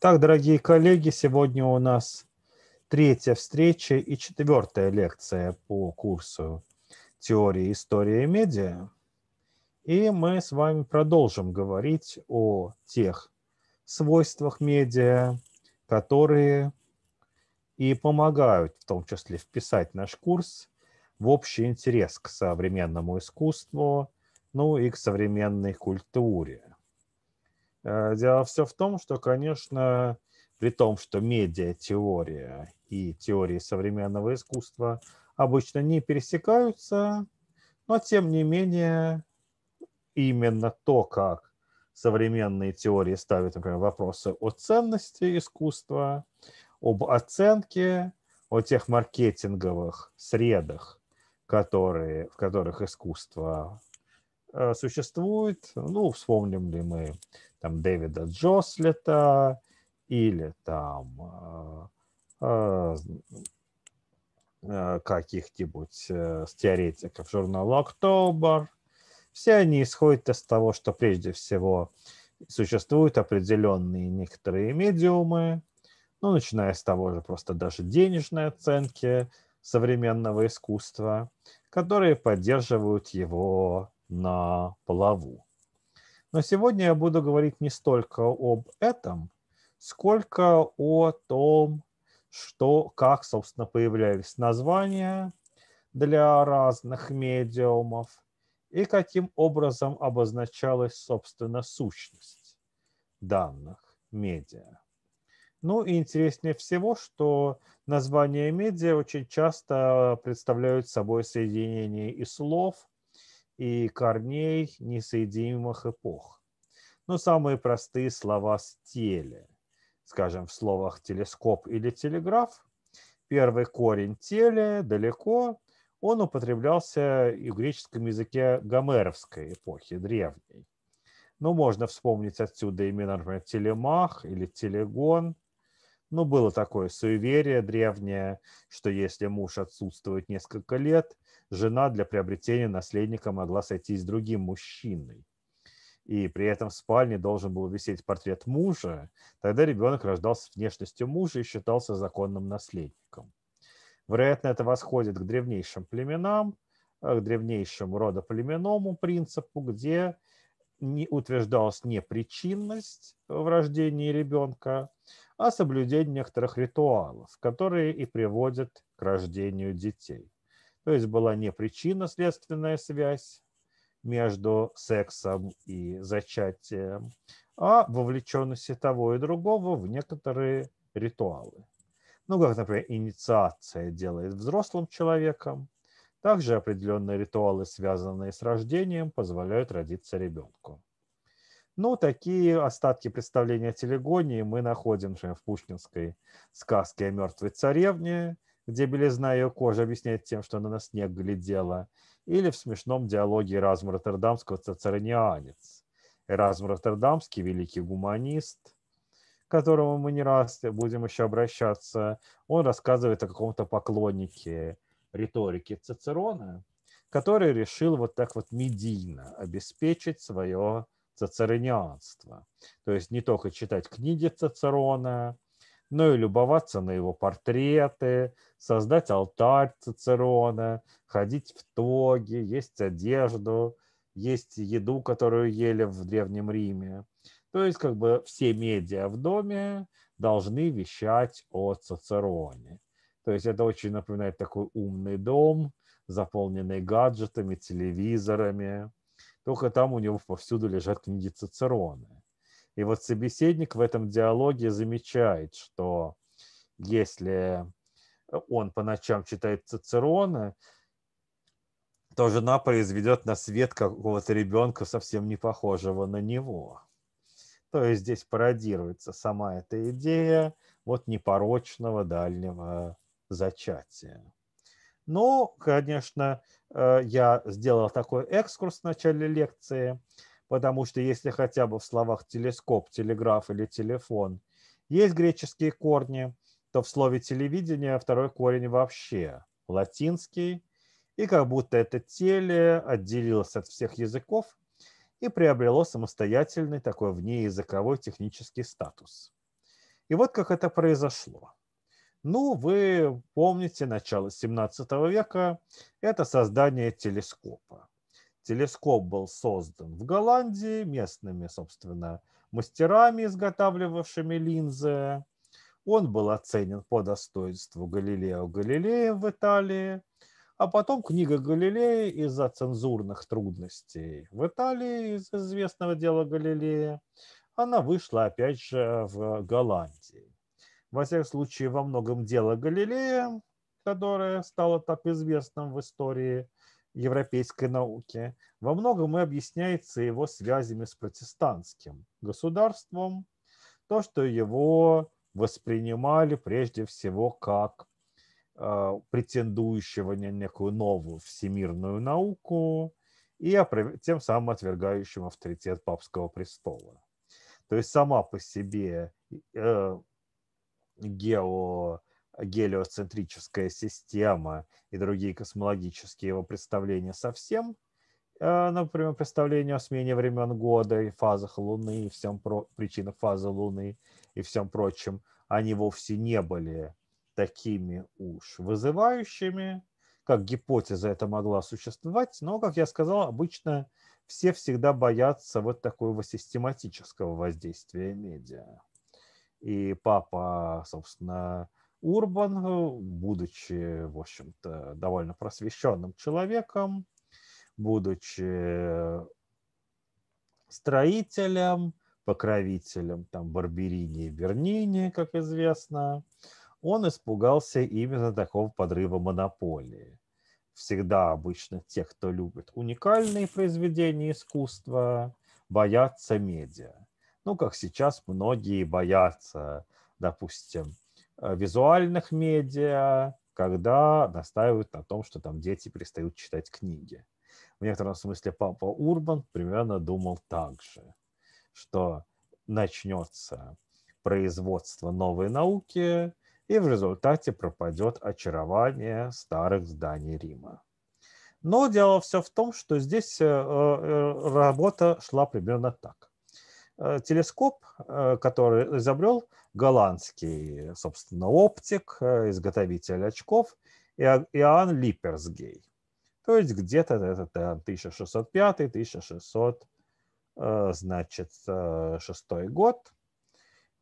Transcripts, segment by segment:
Так, дорогие коллеги, сегодня у нас третья встреча и четвертая лекция по курсу теории истории медиа. И мы с вами продолжим говорить о тех свойствах медиа, которые и помогают, в том числе, вписать наш курс в общий интерес к современному искусству, ну и к современной культуре. Э, дело все в том, что, конечно, при том, что медиа-теория и теории современного искусства обычно не пересекаются, но тем не менее именно то, как современные теории ставят, например, вопросы о ценности искусства, об оценке, о тех маркетинговых средах, которые, в которых искусство э, существует. Ну, вспомним ли мы там Дэвида Джослета или там э, э, э, каких-нибудь теоретиков журнала «Октобер». Все они исходят из того, что прежде всего существуют определенные некоторые медиумы, ну, начиная с того же просто даже денежной оценки современного искусства, которые поддерживают его на плаву. Но сегодня я буду говорить не столько об этом, сколько о том, что, как, собственно, появлялись названия для разных медиумов и каким образом обозначалась, собственно, сущность данных медиа. Ну и интереснее всего, что названия медиа очень часто представляют собой соединение из слов, и корней несоединимых эпох. Но ну, самые простые слова теле, Скажем, в словах «телескоп» или «телеграф» первый корень «теле» далеко, он употреблялся и в греческом языке гомеровской эпохи, древней. Но ну, можно вспомнить отсюда имена, например, телемах или телегон. Но ну, было такое суеверие древнее, что если муж отсутствует несколько лет, жена для приобретения наследника могла сойтись с другим мужчиной. И при этом в спальне должен был висеть портрет мужа, тогда ребенок рождался с внешностью мужа и считался законным наследником. Вероятно, это восходит к древнейшим племенам, э, к древнейшему родоплеменному принципу, где не утверждалась не причинность в рождении ребенка, а соблюдение некоторых ритуалов, которые и приводят к рождению детей. То есть была не причинно-следственная связь между сексом и зачатием, а вовлеченности того и другого в некоторые ритуалы. Ну, как, например, инициация делает взрослым человеком. Также определенные ритуалы, связанные с рождением, позволяют родиться ребенку. Ну, такие остатки представления о телегонии мы находим например, в пушкинской сказке о мертвой царевне где белизна ее кожи объясняет тем, что она на снег глядела, или в смешном диалоге Эразма Роттердамского «Цицеронианец». Эразм Роттердамский – великий гуманист, к которому мы не раз будем еще обращаться. Он рассказывает о каком-то поклоннике риторики Цицерона, который решил вот так вот медийно обеспечить свое цицеронианство. То есть не только читать книги Цицерона, ну и любоваться на его портреты, создать алтарь Цицерона, ходить в тоге, есть одежду, есть еду, которую ели в Древнем Риме. То есть как бы все медиа в доме должны вещать о Цицероне. То есть это очень напоминает такой умный дом, заполненный гаджетами, телевизорами. Только там у него повсюду лежат книги Цицерона. И вот собеседник в этом диалоге замечает, что если он по ночам читает Цицерона, то жена произведет на свет какого-то ребенка, совсем не похожего на него. То есть здесь пародируется сама эта идея вот непорочного дальнего зачатия. Ну, конечно, э, я сделал такой экскурс в начале лекции – потому что если хотя бы в словах телескоп, телеграф или телефон есть греческие корни, то в слове телевидение второй корень вообще латинский, и как будто это теле отделилось от всех языков и приобрело самостоятельный такой внеязыковой технический статус. И вот как это произошло. Ну, вы помните начало 17 века, это создание телескопа. Телескоп был создан в Голландии местными, собственно, мастерами, изготавливавшими линзы. Он был оценен по достоинству Галилео Галилеем в Италии. А потом книга Галилея из-за цензурных трудностей в Италии, из известного дела Галилея, она вышла опять же в Голландии. Во всяком случае, во многом дело Галилея, которое стало так известным в истории европейской науки во многом и объясняется его связями с протестантским государством, то, что его воспринимали прежде всего как а, претендующего на некую новую всемирную науку и тем самым отвергающим авторитет папского престола. То есть сама по себе э, гео гелиоцентрическая система и другие космологические его представления совсем, а, например, представление о смене времен года и фазах Луны, и всем про... причинах фазы Луны и всем прочем, они вовсе не были такими уж вызывающими, как гипотеза это могла существовать, но, как я сказал, обычно все всегда боятся вот такого систематического воздействия медиа. И папа, собственно, Урбан, будучи, в общем-то, довольно просвещенным человеком, будучи строителем, покровителем там Барберини и Бернини, как известно, он испугался именно такого подрыва монополии. Всегда обычно те, кто любит уникальные произведения искусства, боятся медиа. Ну, как сейчас многие боятся, допустим, Э, визуальных медиа, когда настаивают на том, что там дети перестают читать книги. В некотором смысле папа Урбан примерно думал так же, что начнется производство новой науки, и в результате пропадет очарование старых зданий Рима. Но дело все в том, что здесь э, э, работа шла примерно так. Телескоп, который изобрел голландский, собственно, оптик, э, изготовитель очков Иоанн Липперсгей. То есть где-то это 1605-1600, э, значит, э, шестой год.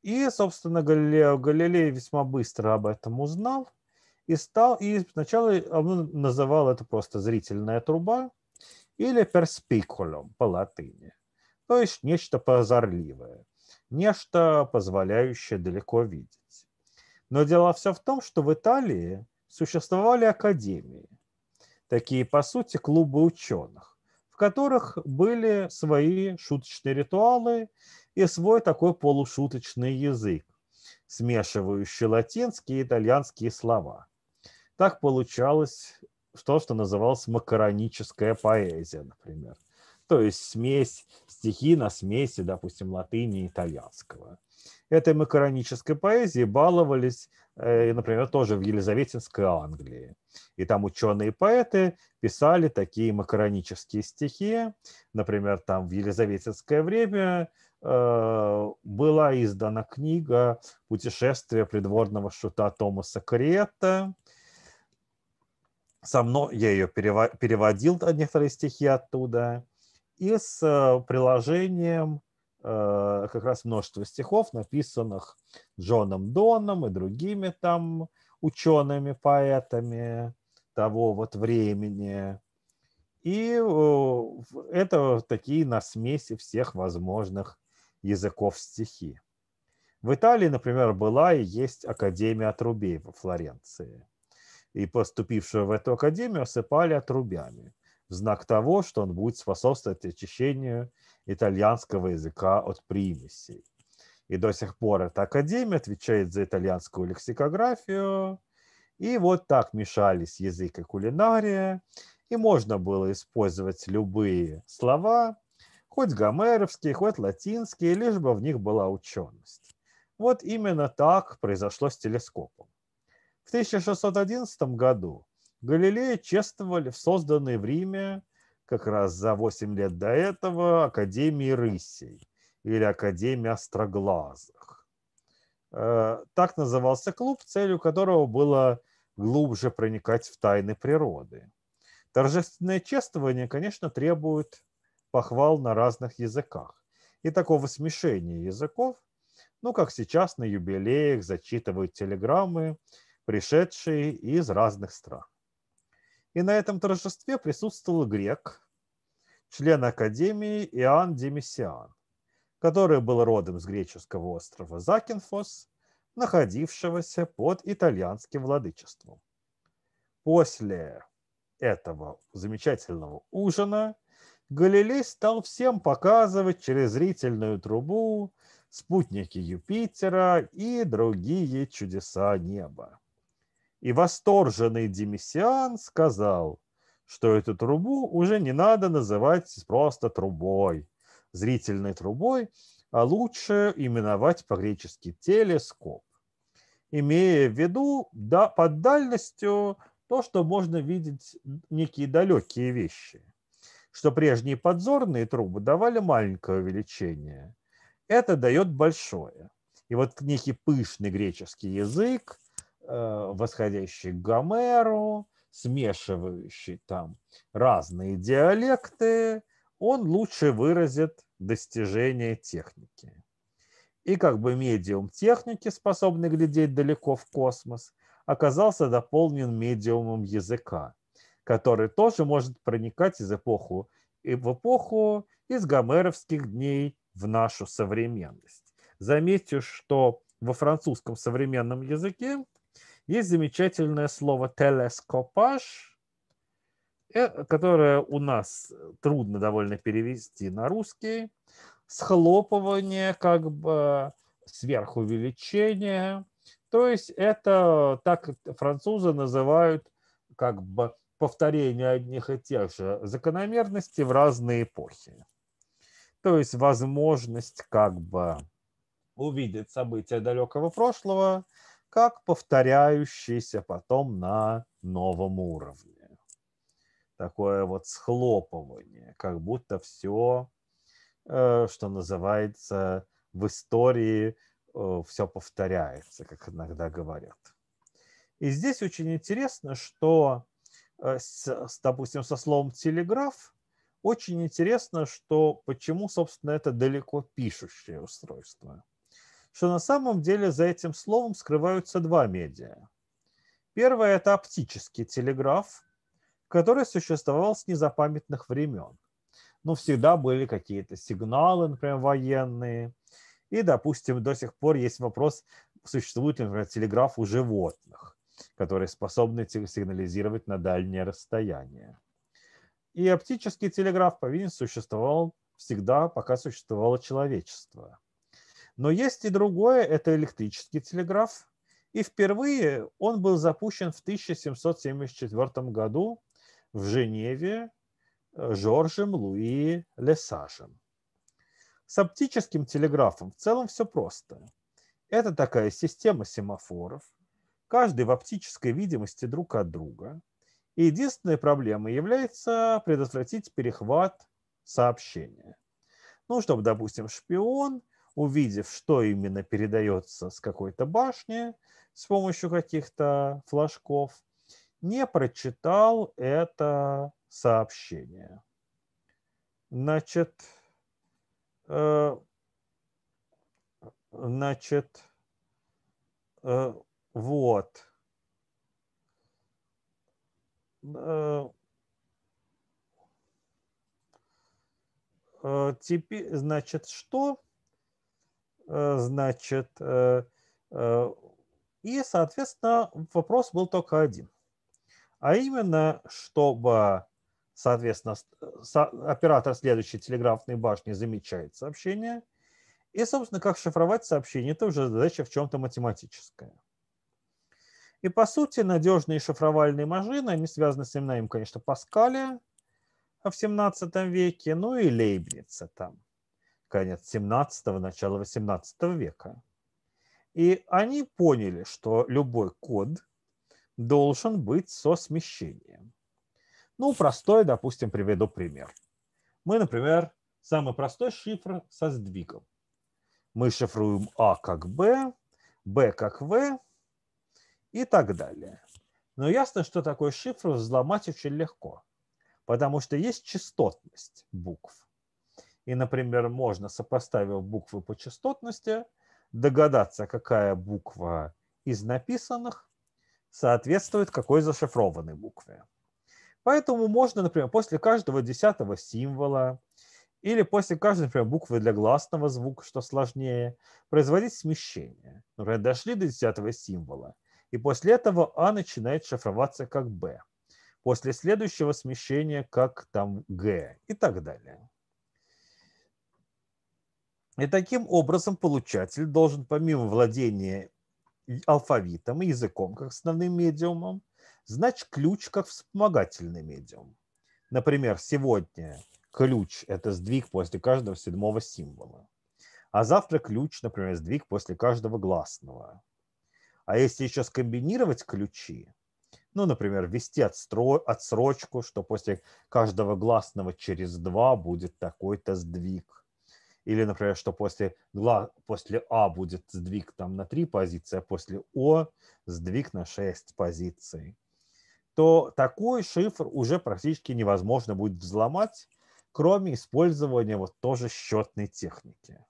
И, собственно, Галилео Галилей весьма быстро об этом узнал и стал, и сначала он называл это просто зрительная труба или перспикулум по латыни, то есть нечто прозорливое нечто, позволяющее далеко видеть. Но дело все в том, что в Италии существовали академии, такие, по сути, клубы ученых, в которых были свои шуточные ритуалы и свой такой полушуточный язык, смешивающий латинские и итальянские слова. Так получалось то, что называлось макароническая поэзия, например то есть смесь, стихи на смеси, допустим, латыни и итальянского. Этой макаронической поэзией баловались, э, например, тоже в Елизаветинской Англии. И там ученые поэты писали такие макаронические стихи. Например, там в Елизаветинское время э, была издана книга «Путешествие придворного шута Томаса Кретта». со мной я ее переводил, некоторые стихи оттуда и с э, приложением э, как раз множество стихов, написанных Джоном Доном и другими там учеными, поэтами того вот времени. И это такие на смеси всех возможных языков стихи. В Италии, например, была и есть Академия Трубей во Флоренции. И поступившего в эту академию осыпали отрубями в знак того, что он будет способствовать очищению итальянского языка от примесей. И до сих пор эта академия отвечает за итальянскую лексикографию. И вот так мешались язык и кулинария, и можно было использовать любые слова, хоть гомеровские, хоть латинские, лишь бы в них была ученость. Вот именно так произошло с телескопом. В 1611 году Галилея чествовали в созданной в Риме как раз за 8 лет до этого Академии Рысей или Академии Остроглазых. Э, так назывался клуб, целью которого было глубже проникать в тайны природы. Торжественное чествование, конечно, требует похвал на разных языках и такого смешения языков, ну, как сейчас на юбилеях зачитывают телеграммы, пришедшие из разных стран. И на этом торжестве присутствовал грек, член Академии Иоанн Демисиан, который был родом с греческого острова Закинфос, находившегося под итальянским владычеством. После этого замечательного ужина Галилей стал всем показывать через зрительную трубу спутники Юпитера и другие чудеса неба. И восторженный Демисиан сказал, что эту трубу уже не надо называть просто трубой, зрительной трубой, а лучше именовать по-гречески телескоп, имея в виду да, под дальностью то, что можно видеть некие далекие вещи, что прежние подзорные трубы давали маленькое увеличение. Это дает большое. И вот некий пышный греческий язык Э, восходящий к Гомеру, смешивающий там разные диалекты, он лучше выразит достижение техники. И как бы медиум техники, способный глядеть далеко в космос, оказался дополнен медиумом языка, который тоже может проникать из эпоху и в эпоху из гомеровских дней в нашу современность. Заметьте, что во французском современном языке есть замечательное слово телескопаж, э, которое у нас трудно довольно перевести на русский. Схлопывание, как бы сверхувеличение. То есть это так французы называют как бы повторение одних и тех же закономерностей в разные эпохи. То есть возможность как бы увидеть события далекого прошлого, как повторяющийся потом на новом уровне. Такое вот схлопывание, как будто все, э, что называется, в истории э, все повторяется, как иногда говорят. И здесь очень интересно, что, э, с, допустим, со словом телеграф, очень интересно, что почему, собственно, это далеко пишущее устройство что на самом деле за этим словом скрываются два медиа. Первое – это оптический телеграф, который существовал с незапамятных времен. Но ну, всегда были какие-то сигналы, например, военные. И, допустим, до сих пор есть вопрос, существует ли, например, телеграф у животных, которые способны сигнализировать на дальнее расстояние. И оптический телеграф, по-видимому, существовал всегда, пока существовало человечество. Но есть и другое, это электрический телеграф. И впервые он был запущен в 1774 году в Женеве э, Жоржем Луи Лесажем. С оптическим телеграфом в целом все просто. Это такая система семафоров, каждый в оптической видимости друг от друга. И единственной проблемой является предотвратить перехват сообщения. Ну, чтобы, допустим, шпион – увидев, что именно передается с какой-то башни с помощью каких-то флажков, не прочитал это сообщение. Значит, э, значит, э, вот. Э, э, теперь, значит, что? Э, значит, э, э, и, соответственно, вопрос был только один. А именно, чтобы, соответственно, оператор следующей телеграфной башни замечает сообщение. И, собственно, как шифровать сообщение, это уже задача в чем-то математическая. И, по сути, надежные шифровальные машины, они связаны с именем, конечно, Паскаля в 17 веке, ну и Лейбница там конец 17-го, начало 18 века. И они поняли, что любой код должен быть со смещением. Ну, простой, допустим, приведу пример. Мы, например, самый простой шифр со сдвигом. Мы шифруем А как Б, Б как В и так далее. Но ясно, что такой шифр взломать очень легко, потому что есть частотность букв. И, например, можно, сопоставив буквы по частотности, догадаться, какая буква из написанных соответствует какой зашифрованной букве. Поэтому можно, например, после каждого десятого символа или после каждой, например, буквы для гласного звука, что сложнее, производить смещение. Например, дошли до десятого символа, и после этого А начинает шифроваться как Б, после следующего смещения как там Г и так далее. И таким образом получатель должен помимо владения алфавитом и языком как основным медиумом, знать ключ как вспомогательный медиум. Например, сегодня ключ – это сдвиг после каждого седьмого символа. А завтра ключ, например, сдвиг после каждого гласного. А если еще скомбинировать ключи, ну, например, ввести отстро... отсрочку, что после каждого гласного через два будет такой-то сдвиг – или, например, что после, после А будет сдвиг там на 3 позиции, а после О сдвиг на 6 позиций. То такой шифр уже практически невозможно будет взломать, кроме использования вот тоже счетной техники.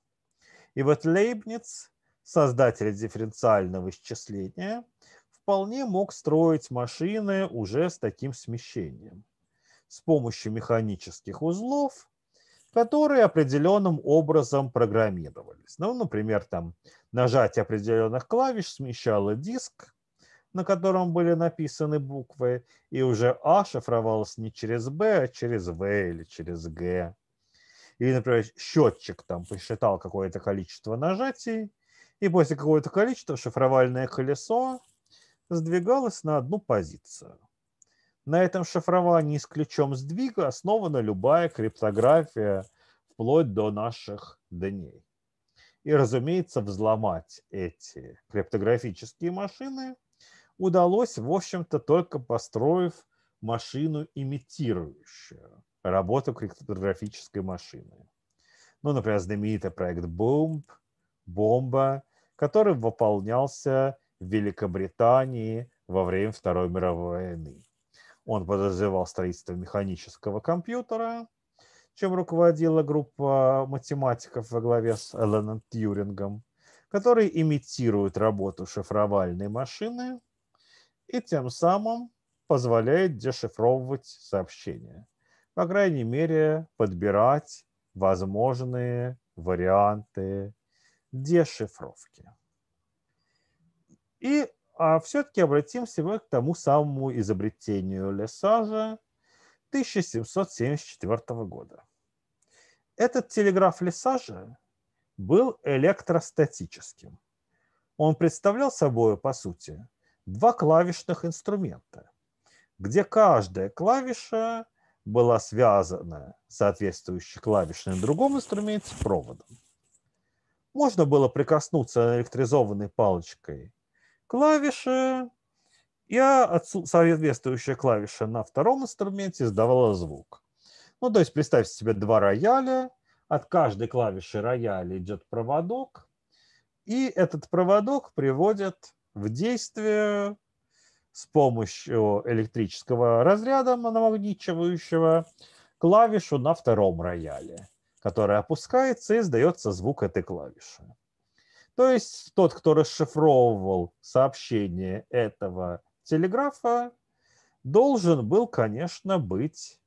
И вот Лейбниц, создатель дифференциального исчисления, вполне мог строить машины уже с таким смещением. С помощью механических узлов которые определенным образом программировались. Ну, например, там нажатие определенных клавиш смещало диск, на котором были написаны буквы, и уже А шифровалось не через Б, а через В или через Г. Или, например, счетчик там посчитал какое-то количество нажатий, и после какого-то количества шифровальное колесо сдвигалось на одну позицию. На этом шифровании с ключом сдвига основана любая криптография вплоть до наших дней. И, разумеется, взломать эти криптографические машины удалось, в общем-то, только построив машину, имитирующую работу криптографической машины. Ну, например, знаменитый проект Бомб, бомба, который выполнялся в Великобритании во время Второй мировой войны. Он подозревал строительство механического компьютера, чем руководила группа математиков во главе с Элленом Тьюрингом, которые имитируют работу шифровальной машины и тем самым позволяет дешифровывать сообщения. По крайней мере, подбирать возможные варианты дешифровки. И а все-таки обратимся мы к тому самому изобретению Лесажа 1774 года. Этот телеграф Лесажа был электростатическим. Он представлял собой, по сути, два клавишных инструмента, где каждая клавиша была связана соответствующей клавишей на другом инструменте проводом. Можно было прикоснуться электризованной палочкой клавиши, Я соответствующая клавиша на втором инструменте издавала звук. Ну, то есть представьте себе два рояля, от каждой клавиши рояля идет проводок, и этот проводок приводит в действие с помощью электрического разряда намагничивающего клавишу на втором рояле, которая опускается и издается звук этой клавиши. То есть тот, кто расшифровывал сообщение этого телеграфа, должен был, конечно, быть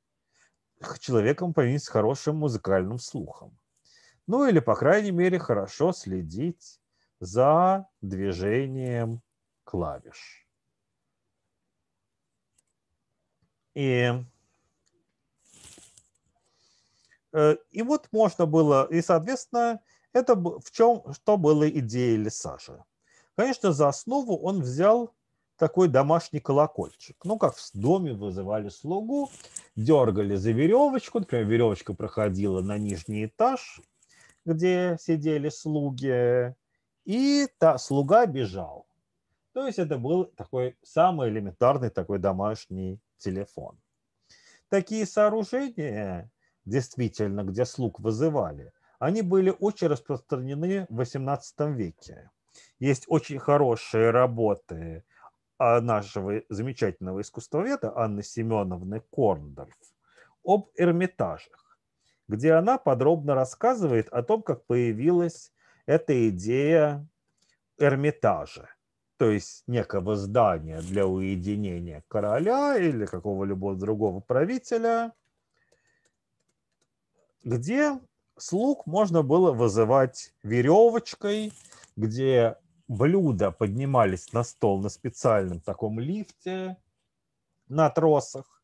человеком, по с хорошим музыкальным слухом. Ну или, по крайней мере, хорошо следить за движением клавиш. И, э, и вот можно было, и, соответственно, это в чем, что была идея Лисажа. Конечно, за основу он взял такой домашний колокольчик. Ну, как в доме вызывали слугу, дергали за веревочку. Например, веревочка проходила на нижний этаж, где сидели слуги, и та слуга бежал. То есть это был такой самый элементарный такой домашний телефон. Такие сооружения, действительно, где слуг вызывали, они были очень распространены в XVIII веке. Есть очень хорошие работы а, нашего замечательного искусствоведа Анны Семеновны Корндорф об Эрмитажах, где она подробно рассказывает о том, как появилась эта идея Эрмитажа, то есть некого здания для уединения короля или какого-либо другого правителя, где слуг можно было вызывать веревочкой, где блюда поднимались на стол на специальном таком лифте на тросах,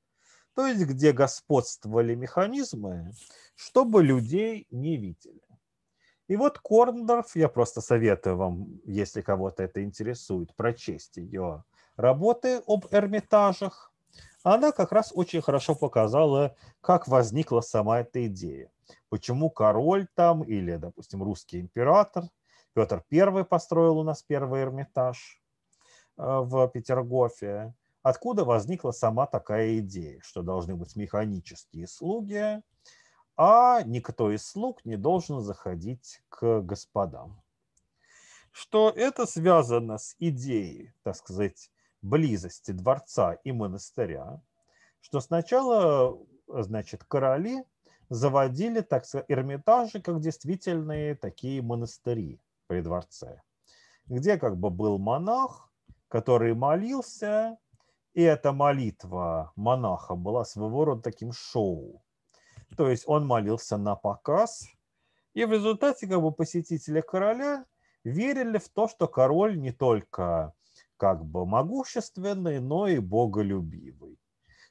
то есть где господствовали механизмы, чтобы людей не видели. И вот Корндорф, я просто советую вам, если кого-то это интересует, прочесть ее работы об Эрмитажах она как раз очень хорошо показала, как возникла сама эта идея. Почему король там или, допустим, русский император, Петр I построил у нас первый Эрмитаж э, в Петергофе. Откуда возникла сама такая идея, что должны быть механические слуги, а никто из слуг не должен заходить к господам. Что это связано с идеей, так сказать, близости дворца и монастыря, что сначала, значит, короли заводили, так сказать, эрмитажи как действительные такие монастыри при дворце, где как бы был монах, который молился, и эта молитва монаха была своего рода таким шоу. То есть он молился на показ, и в результате как бы посетители короля верили в то, что король не только как бы могущественный, но и боголюбивый.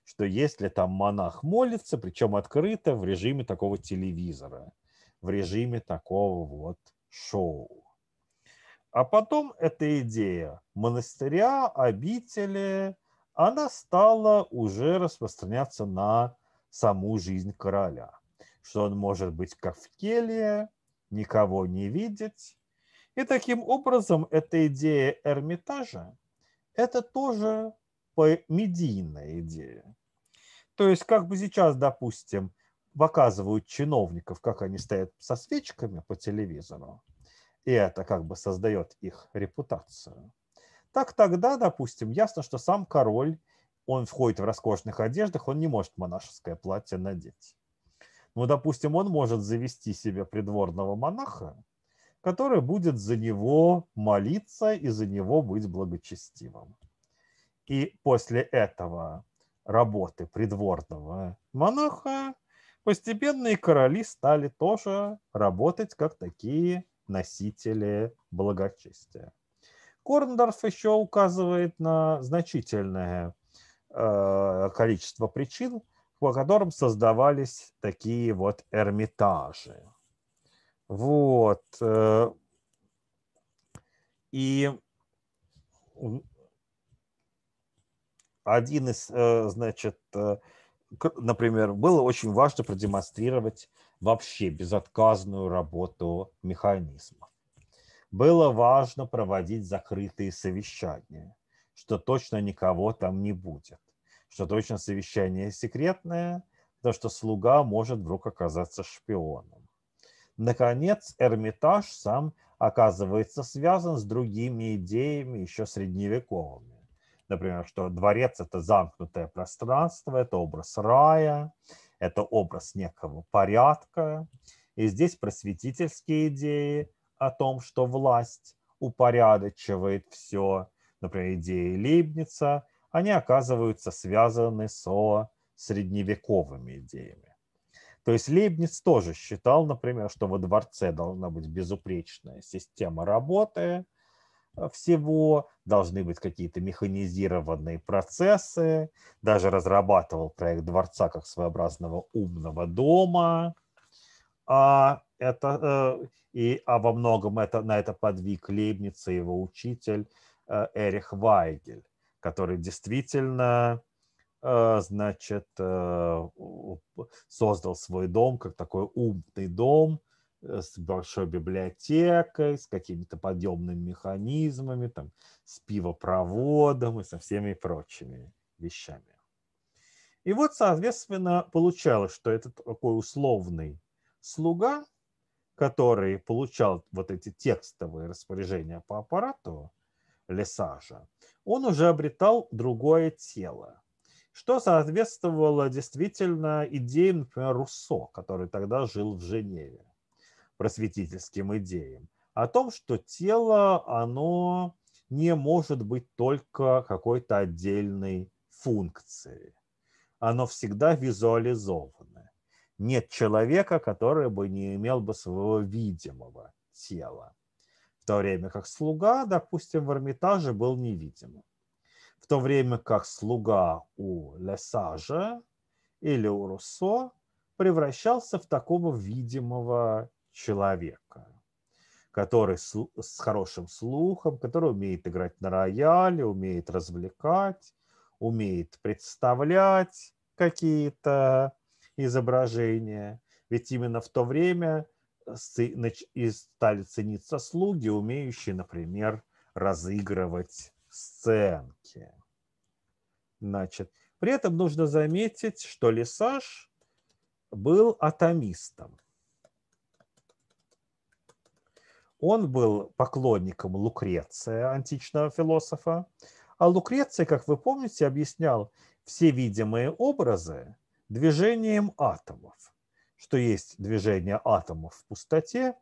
Что если там монах молится, причем открыто в режиме такого телевизора, в режиме такого вот шоу. А потом эта идея монастыря, обители, она стала уже распространяться на саму жизнь короля, что он может быть как в келье, никого не видеть, и таким образом эта идея Эрмитажа – это тоже медийная идея. То есть как бы сейчас, допустим, показывают чиновников, как они стоят со свечками по телевизору, и это как бы создает их репутацию. Так тогда, допустим, ясно, что сам король, он входит в роскошных одеждах, он не может монашеское платье надеть. Но, ну, допустим, он может завести себе придворного монаха, который будет за него молиться и за него быть благочестивым. И после этого работы придворного монаха постепенно и короли стали тоже работать как такие носители благочестия. Корндорф еще указывает на значительное э, количество причин, по которым создавались такие вот эрмитажи. Вот. Э, и один из, э, значит, э, например, было очень важно продемонстрировать вообще безотказную работу механизма. Было важно проводить закрытые совещания, что точно никого там не будет, что точно совещание секретное, потому что слуга может вдруг оказаться шпионом. Наконец, Эрмитаж сам оказывается связан с другими идеями еще средневековыми. Например, что дворец – это замкнутое пространство, это образ рая, это образ некого порядка. И здесь просветительские идеи о том, что власть упорядочивает все, например, идеи Лейбница, они оказываются связаны со средневековыми идеями. То есть Лейбниц тоже считал, например, что во дворце должна быть безупречная система работы э, всего, должны быть какие-то механизированные процессы, даже разрабатывал проект дворца как своеобразного умного дома. А это, э, и, а во многом это, на это подвиг Лейбница его учитель э, Эрих Вайгель, который действительно а, значит, э, создал свой дом как такой умный дом э, с большой библиотекой, с какими-то подъемными механизмами, там, с пивопроводом и со всеми прочими вещами. И вот, соответственно, получалось, что этот такой условный слуга, который получал вот эти текстовые распоряжения по аппарату Лесажа, он уже обретал другое тело – что соответствовало действительно идеям, например, Руссо, который тогда жил в Женеве, просветительским идеям, о том, что тело, оно не может быть только какой-то отдельной функцией. Оно всегда визуализовано. Нет человека, который бы не имел бы своего видимого тела. В то время как слуга, допустим, в Эрмитаже был невидимым в то время как слуга у Лесажа или у Руссо превращался в такого видимого человека, который с, хорошим слухом, который умеет играть на рояле, умеет развлекать, умеет представлять какие-то изображения. Ведь именно в то время э, стали цениться слуги, умеющие, например, разыгрывать сценки. Значит, при этом нужно заметить, что Лисаж был атомистом. Он был поклонником Лукреция, античного философа. А Лукреция, как вы помните, объяснял все видимые образы движением атомов. Что есть движение атомов в пустоте,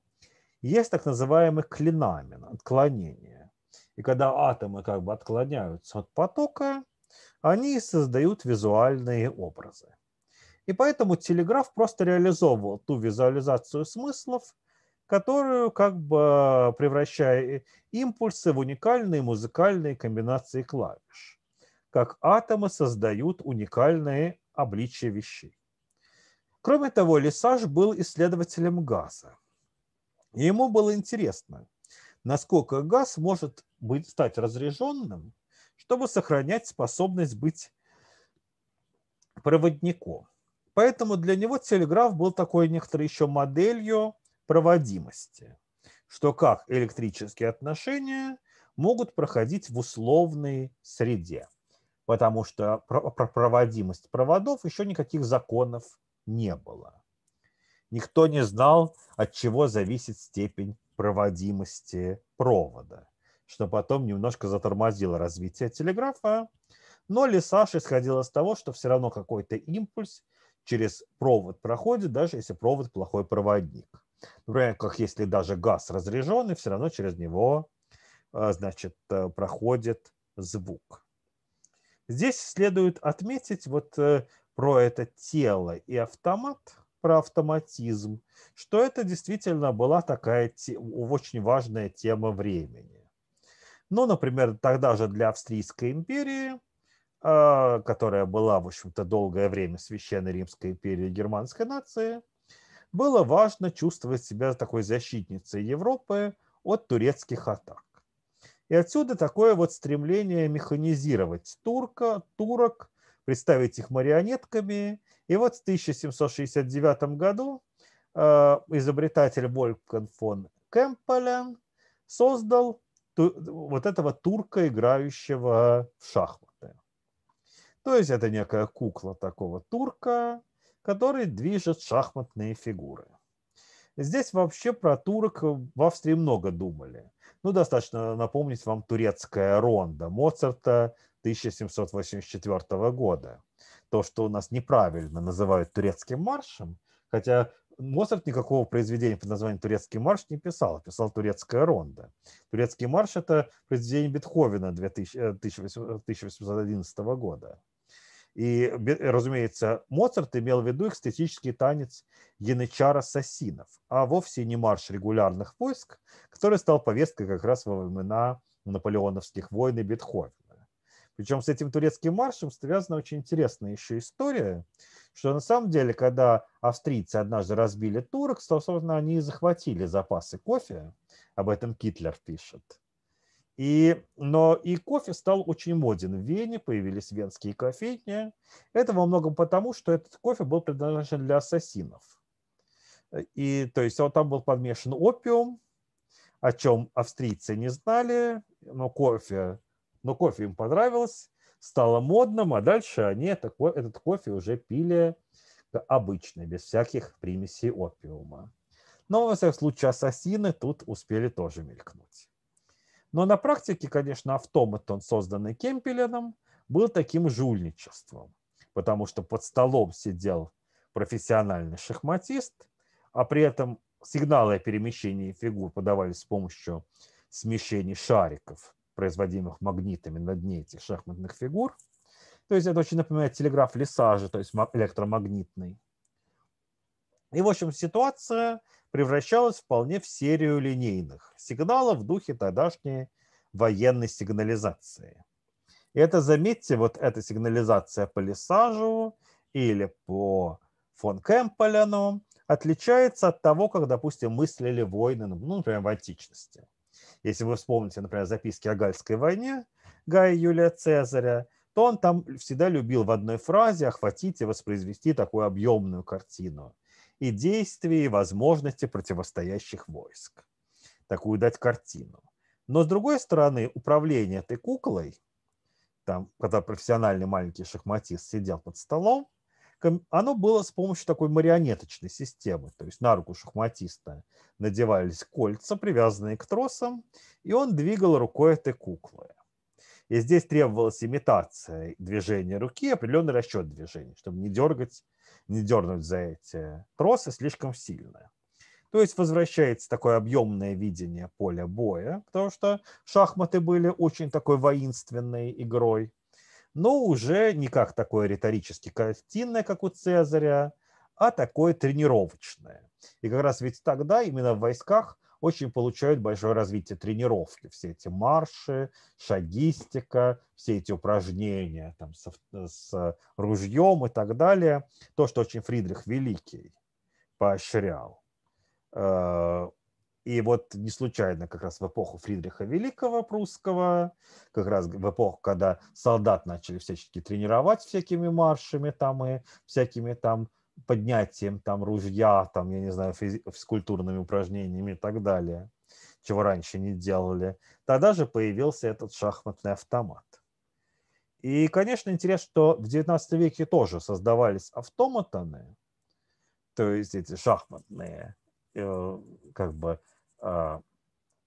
есть так называемый клинамин отклонение. И когда атомы как бы отклоняются от потока, они создают визуальные образы. И поэтому телеграф просто реализовывал ту визуализацию смыслов, которую как бы превращая импульсы в уникальные музыкальные комбинации клавиш, как атомы создают уникальные обличия вещей. Кроме того, Лисаж был исследователем газа. И ему было интересно, насколько газ может быть, стать разряженным, чтобы сохранять способность быть проводником. Поэтому для него телеграф был такой некоторой еще моделью проводимости, что как электрические отношения могут проходить в условной среде, потому что про проводимость проводов еще никаких законов не было. Никто не знал, от чего зависит степень проводимости провода что потом немножко затормозило развитие телеграфа. Но лесаж исходил из того, что все равно какой-то импульс через провод проходит, даже если провод плохой проводник. Например, как если даже газ разряженный, все равно через него а, значит, э, проходит звук. Здесь следует отметить вот э, про это тело и автомат, про автоматизм, что это действительно была такая очень важная тема времени. Но, ну, например, тогда же для Австрийской империи, а, которая была, в общем-то, долгое время Священной Римской империи германской нации, было важно чувствовать себя такой защитницей Европы от турецких атак. И отсюда такое вот стремление механизировать турка, турок, представить их марионетками. И вот в 1769 году а, изобретатель Вольфган фон Кемпелен создал вот этого турка, играющего в шахматы. То есть это некая кукла такого турка, который движет шахматные фигуры. Здесь вообще про турок в Австрии много думали. Ну, достаточно напомнить вам турецкая ронда Моцарта 1784 года. То, что у нас неправильно называют турецким маршем, хотя Моцарт никакого произведения под названием «Турецкий марш» не писал, писал «Турецкая ронда». «Турецкий марш» — это произведение Бетховена 1811 э, э, года. И, э, разумеется, Моцарт имел в виду экстатический танец янычара Сосинов, а вовсе не марш регулярных войск, который стал повесткой как раз во времена наполеоновских войн и Бетховена. Причем с этим турецким маршем связана очень интересная еще история, что на самом деле, когда австрийцы однажды разбили турок, то, собственно, они захватили запасы кофе, об этом Китлер пишет. И, но и кофе стал очень моден в Вене, появились венские кофейни. Это во многом потому, что этот кофе был предназначен для ассасинов. И, то есть вот там был подмешан опиум, о чем австрийцы не знали, но кофе но кофе им понравилось, стало модным, а дальше они этот кофе уже пили обычный, без всяких примесей опиума. Но, во всяком случае, ассасины тут успели тоже мелькнуть. Но на практике, конечно, автоматон, созданный Кемпеленом, был таким жульничеством, потому что под столом сидел профессиональный шахматист, а при этом сигналы о перемещении фигур подавались с помощью смещений шариков производимых магнитами на дне этих шахматных фигур. То есть это очень напоминает телеграф лесажи, то есть электромагнитный. И, в общем, ситуация превращалась вполне в серию линейных сигналов в духе тогдашней военной сигнализации. И это, заметьте, вот эта сигнализация по лесажу или по фон Кэмпелену отличается от того, как, допустим, мыслили войны, ну, например, в античности. Если вы вспомните, например, записки о Гальской войне Гая Юлия Цезаря, то он там всегда любил в одной фразе охватить и воспроизвести такую объемную картину и действия, и возможности противостоящих войск. Такую дать картину. Но с другой стороны, управление этой куклой, там, когда профессиональный маленький шахматист сидел под столом, оно было с помощью такой марионеточной системы. То есть на руку шахматиста надевались кольца, привязанные к тросам, и он двигал рукой этой куклы. И здесь требовалась имитация движения руки, определенный расчет движений, чтобы не дергать, не дернуть за эти тросы слишком сильно. То есть возвращается такое объемное видение поля боя, потому что шахматы были очень такой воинственной игрой но уже не как такое риторически картинное, как у Цезаря, а такое тренировочное. И как раз ведь тогда именно в войсках очень получают большое развитие тренировки. Все эти марши, шагистика, все эти упражнения там, с, с ружьем и так далее. То, что очень Фридрих Великий поощрял э, и вот не случайно как раз в эпоху Фридриха Великого прусского, как раз в эпоху, когда солдат начали всячески тренировать всякими маршами там и всякими там поднятием там ружья, там, я не знаю, физкультурными упражнениями и так далее, чего раньше не делали, тогда же появился этот шахматный автомат. И, конечно, интересно, что в XIX веке тоже создавались автоматоны, то есть эти шахматные, э, как бы а,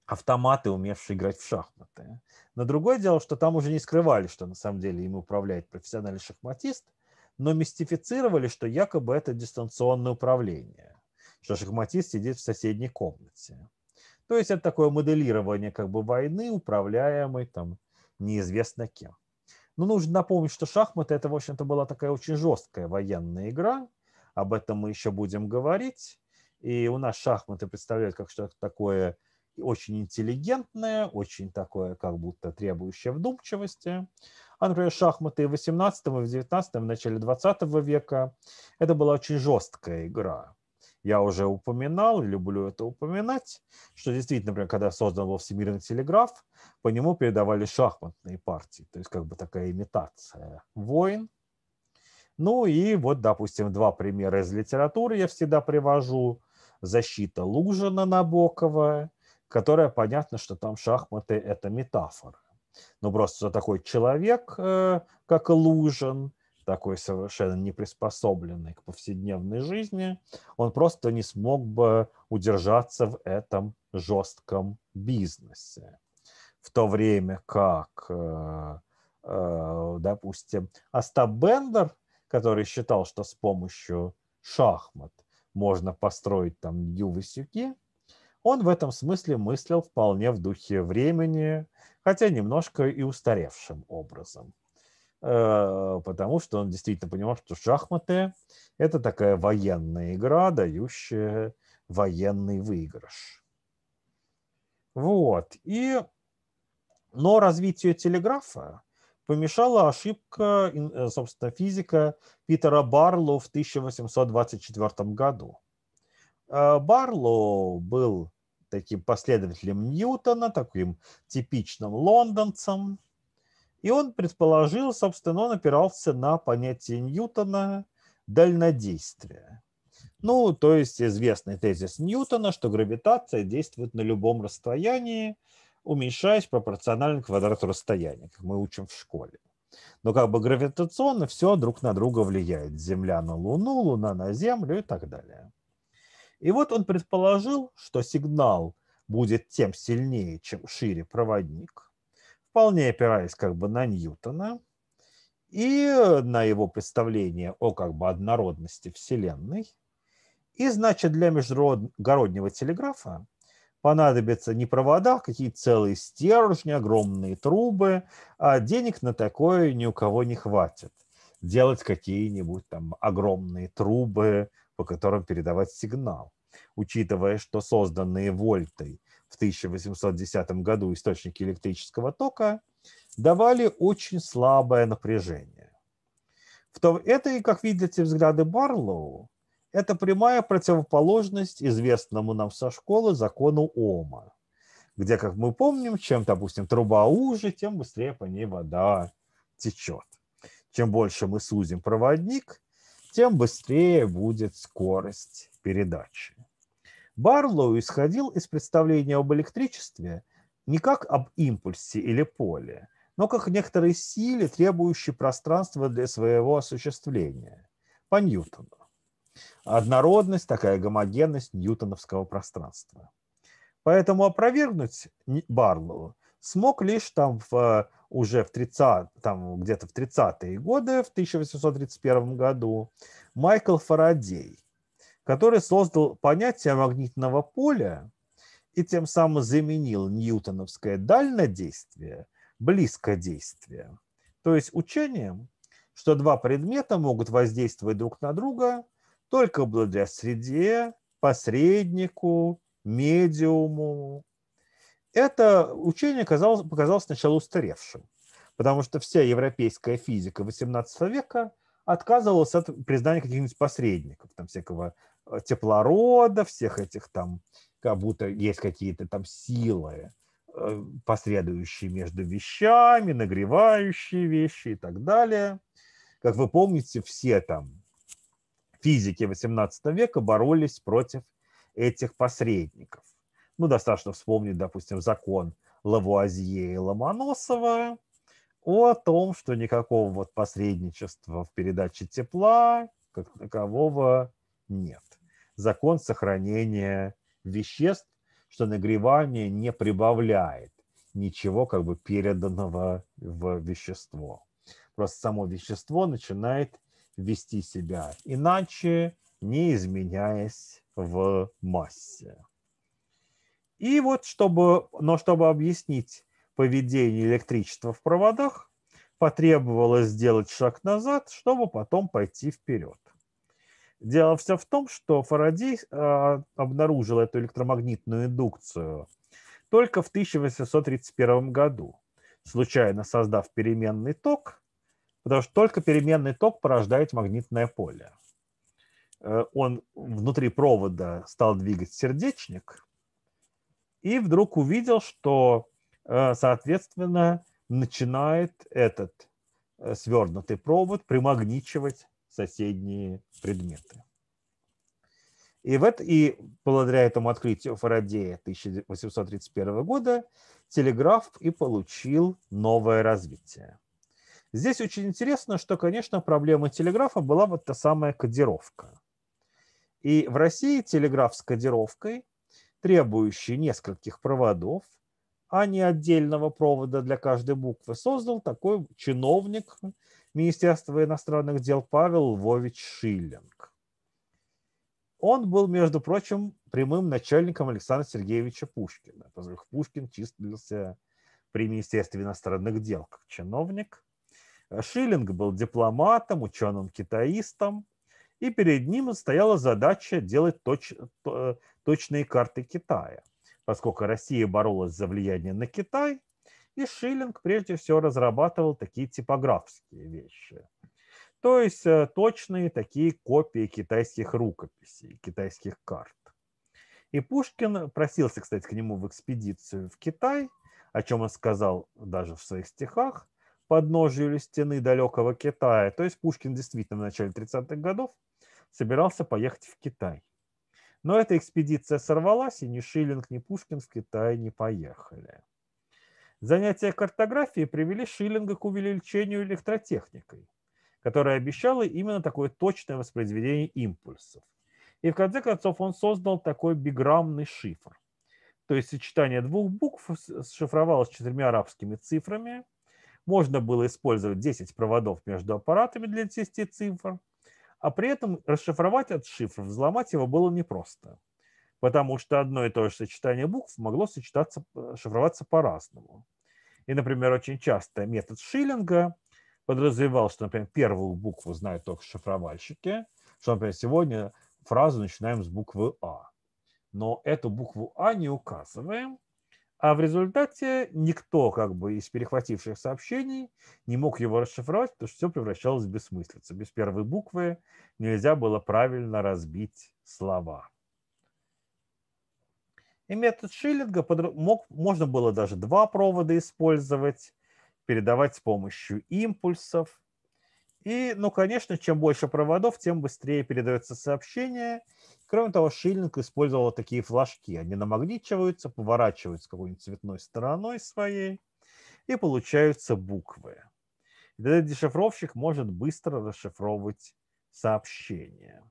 автоматы, умевшие играть в шахматы. Но другое дело, что там уже не скрывали, что на самом деле им управляет профессиональный шахматист, но мистифицировали, что якобы это дистанционное управление, что шахматист сидит в соседней комнате. То есть это такое моделирование как бы войны, управляемой там неизвестно кем. Но нужно напомнить, что шахматы это, в общем-то, была такая очень жесткая военная игра. Об этом мы еще будем говорить. И у нас шахматы представляют как что-то такое очень интеллигентное, очень такое, как будто требующее вдумчивости. А, например, шахматы в 18 и в 19 в начале 20 века – это была очень жесткая игра. Я уже упоминал, люблю это упоминать, что действительно, например, когда создан был всемирный телеграф, по нему передавали шахматные партии, то есть как бы такая имитация войн. Ну и вот, допустим, два примера из литературы я всегда привожу защита Лужина Набокова, которая, понятно, что там шахматы – это метафора. Но ну, просто такой человек, э, как Лужин, такой совершенно не приспособленный к повседневной жизни, он просто не смог бы удержаться в этом жестком бизнесе. В то время как, э, э, допустим, Остап Бендер, который считал, что с помощью шахмат можно построить там ювы он в этом смысле мыслил вполне в духе времени, хотя немножко и устаревшим образом. Э, потому что он действительно понимал, что шахматы – это такая военная игра, дающая военный выигрыш. Вот. И... Но развитие телеграфа помешала ошибка, э, собственно, физика Питера Барлоу в 1824 году. Э, Барлоу был таким последователем Ньютона, таким типичным лондонцем. И он предположил, собственно, он опирался на понятие Ньютона дальнодействия. Ну, то есть известный тезис Ньютона, что гравитация действует на любом расстоянии, уменьшаясь пропорционально квадрату расстояния, как мы учим в школе. Но как бы гравитационно все друг на друга влияет. Земля на Луну, Луна на Землю и так далее. И вот он предположил, что сигнал будет тем сильнее, чем шире проводник, вполне опираясь как бы на Ньютона и на его представление о как бы однородности Вселенной. И значит для междугороднего телеграфа понадобятся не провода, а какие-то целые стержни, огромные трубы, а денег на такое ни у кого не хватит. Делать какие-нибудь там огромные трубы, по которым передавать сигнал. Учитывая, что созданные вольтой в 1810 году источники электрического тока давали очень слабое напряжение. В то, это, и как видите, взгляды Барлоу, это прямая противоположность известному нам со школы закону Ома, где, как мы помним, чем, допустим, труба уже, тем быстрее по ней вода течет. Чем больше мы сузим проводник, тем быстрее будет скорость передачи. Барлоу исходил из представления об электричестве не как об импульсе или поле, но как некоторой силе, требующей пространства для своего осуществления, по Ньютону. Однородность, такая гомогенность ньютоновского пространства. Поэтому опровергнуть Барлоу смог лишь там в, уже в 30, там где-то в 30-е годы, в 1831 году, Майкл Фарадей, который создал понятие магнитного поля и тем самым заменил ньютоновское дальнодействие близкодействие, то есть учением, что два предмета могут воздействовать друг на друга – только благодаря среде, посреднику, медиуму. Это учение казалось, показалось сначала устаревшим, потому что вся европейская физика XVIII века отказывалась от признания каких-нибудь посредников, там всякого э, теплорода, всех этих там, как будто есть какие-то там силы, э, посредующие между вещами, нагревающие вещи и так далее. Как вы помните, все там физики XVIII века боролись против этих посредников. Ну, достаточно вспомнить, допустим, закон Лавуазье и Ломоносова о том, что никакого вот посредничества в передаче тепла как такового нет. Закон сохранения веществ, что нагревание не прибавляет ничего как бы переданного в вещество. Просто само вещество начинает вести себя иначе, не изменяясь в массе. И вот чтобы, но чтобы объяснить поведение электричества в проводах, потребовалось сделать шаг назад, чтобы потом пойти вперед. Дело все в том, что Фарадей э, обнаружил эту электромагнитную индукцию только в 1831 году, случайно создав переменный ток, Потому что только переменный ток порождает магнитное поле. Э, он внутри провода стал двигать сердечник и вдруг увидел, что, э, соответственно, начинает этот э, свернутый провод примагничивать соседние предметы. И, в это, и благодаря этому открытию Фарадея 1831 года телеграф и получил новое развитие. Здесь очень интересно, что, конечно, проблема телеграфа была вот та самая кодировка. И в России телеграф с кодировкой, требующий нескольких проводов, а не отдельного провода для каждой буквы, создал такой чиновник Министерства иностранных дел Павел Львович Шиллинг. Он был, между прочим, прямым начальником Александра Сергеевича Пушкина, поскольку Пушкин числился при Министерстве иностранных дел как чиновник – а Шиллинг был дипломатом, ученым-китаистом, и перед ним стояла задача делать точ, э, точные карты Китая. Поскольку Россия боролась за влияние на Китай, и Шиллинг прежде всего разрабатывал такие типографские вещи. То есть э, точные такие копии китайских рукописей, китайских карт. И Пушкин просился, кстати, к нему в экспедицию в Китай, о чем он сказал даже в своих стихах, подножию или стены далекого Китая. То есть Пушкин действительно в начале 30-х годов собирался поехать в Китай. Но эта экспедиция сорвалась, и ни Шиллинг, ни Пушкин в Китай не поехали. Занятия картографии привели Шиллинга к увеличению электротехникой, которая обещала именно такое точное воспроизведение импульсов. И в конце концов он создал такой биграммный шифр. То есть сочетание двух букв шифровалось четырьмя арабскими цифрами – можно было использовать 10 проводов между аппаратами для 10 цифр, а при этом расшифровать этот шифр, взломать его было непросто, потому что одно и то же сочетание букв могло сочетаться, э, шифроваться по-разному. И, например, очень часто метод Шиллинга подразумевал, что, например, первую букву знают только шифровальщики, что, например, сегодня фразу начинаем с буквы А. Но эту букву А не указываем, а в результате никто как бы из перехвативших сообщений не мог его расшифровать, потому что все превращалось в бессмыслицу. Без первой буквы нельзя было правильно разбить слова. И метод Шиллинга мог, можно было даже два провода использовать, передавать с помощью импульсов. И, ну, конечно, чем больше проводов, тем быстрее передается сообщение. Кроме того, Шиллинг использовал такие флажки. Они намагничиваются, поворачиваются какой-нибудь цветной стороной своей, и получаются буквы. И тогда дешифровщик может быстро расшифровывать сообщение.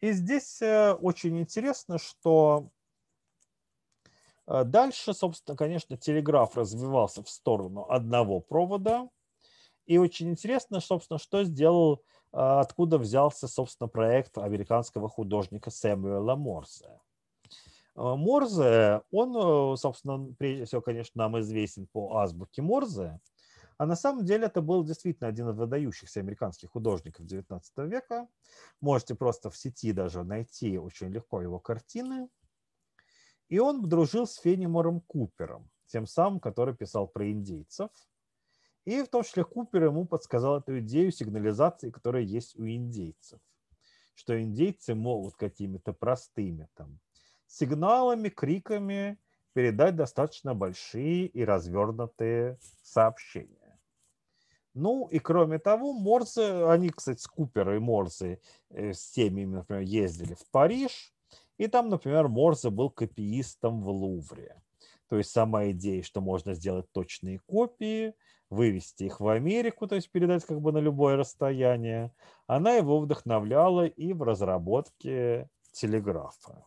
И здесь э, очень интересно, что э, дальше, собственно, конечно, телеграф развивался в сторону одного провода, и очень интересно, собственно, что сделал, а, откуда взялся, собственно, проект американского художника Сэмюэла Морзе. А, Морзе, он, э, собственно, прежде всего, конечно, нам известен по азбуке Морзе, а на самом деле это был действительно один из выдающихся американских художников XIX века. Можете просто в сети даже найти очень легко его картины. И он дружил с Фенимором Купером, тем самым, который писал про индейцев – и в том числе Купер ему подсказал эту идею сигнализации, которая есть у индейцев. Что индейцы могут какими-то простыми там сигналами, криками передать достаточно большие и развернутые сообщения. Ну и кроме того, Морзе, они, кстати, с Купера и Морзе э, с теми, например, ездили в Париж, и там, например, Морзе был копиистом в Лувре. То есть сама идея, что можно сделать точные копии, вывести их в Америку, то есть передать как бы на любое расстояние, она его вдохновляла и в разработке телеграфа.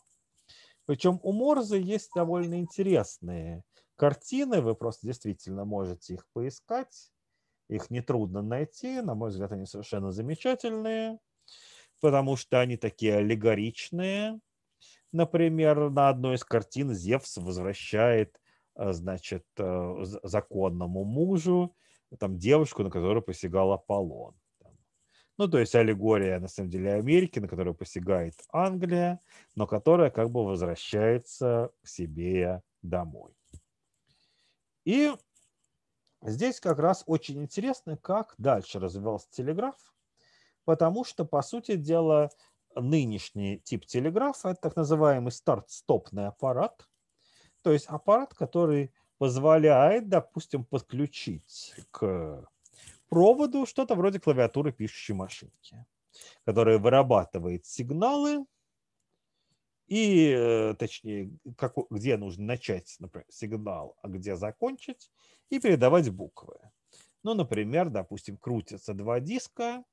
Причем у Морзе есть довольно интересные картины, вы просто действительно можете их поискать, их нетрудно найти, на мой взгляд, они совершенно замечательные, потому что они такие аллегоричные, Например, на одной из картин Зевс возвращает э, значит, э, законному мужу там, девушку, на которую посягал Аполлон. Ну, то есть аллегория, на самом деле, Америки, на которую посягает Англия, но которая как бы возвращается к себе домой. И здесь как раз очень интересно, как дальше развивался телеграф, потому что, по сути дела, нынешний тип телеграфа, это так называемый старт-стопный аппарат, то есть аппарат, который позволяет, допустим, подключить к проводу что-то вроде клавиатуры пишущей машинки, которая вырабатывает сигналы, и, э, точнее, как, где нужно начать, например, сигнал, а где закончить, и передавать буквы. Ну, например, допустим, крутятся два диска,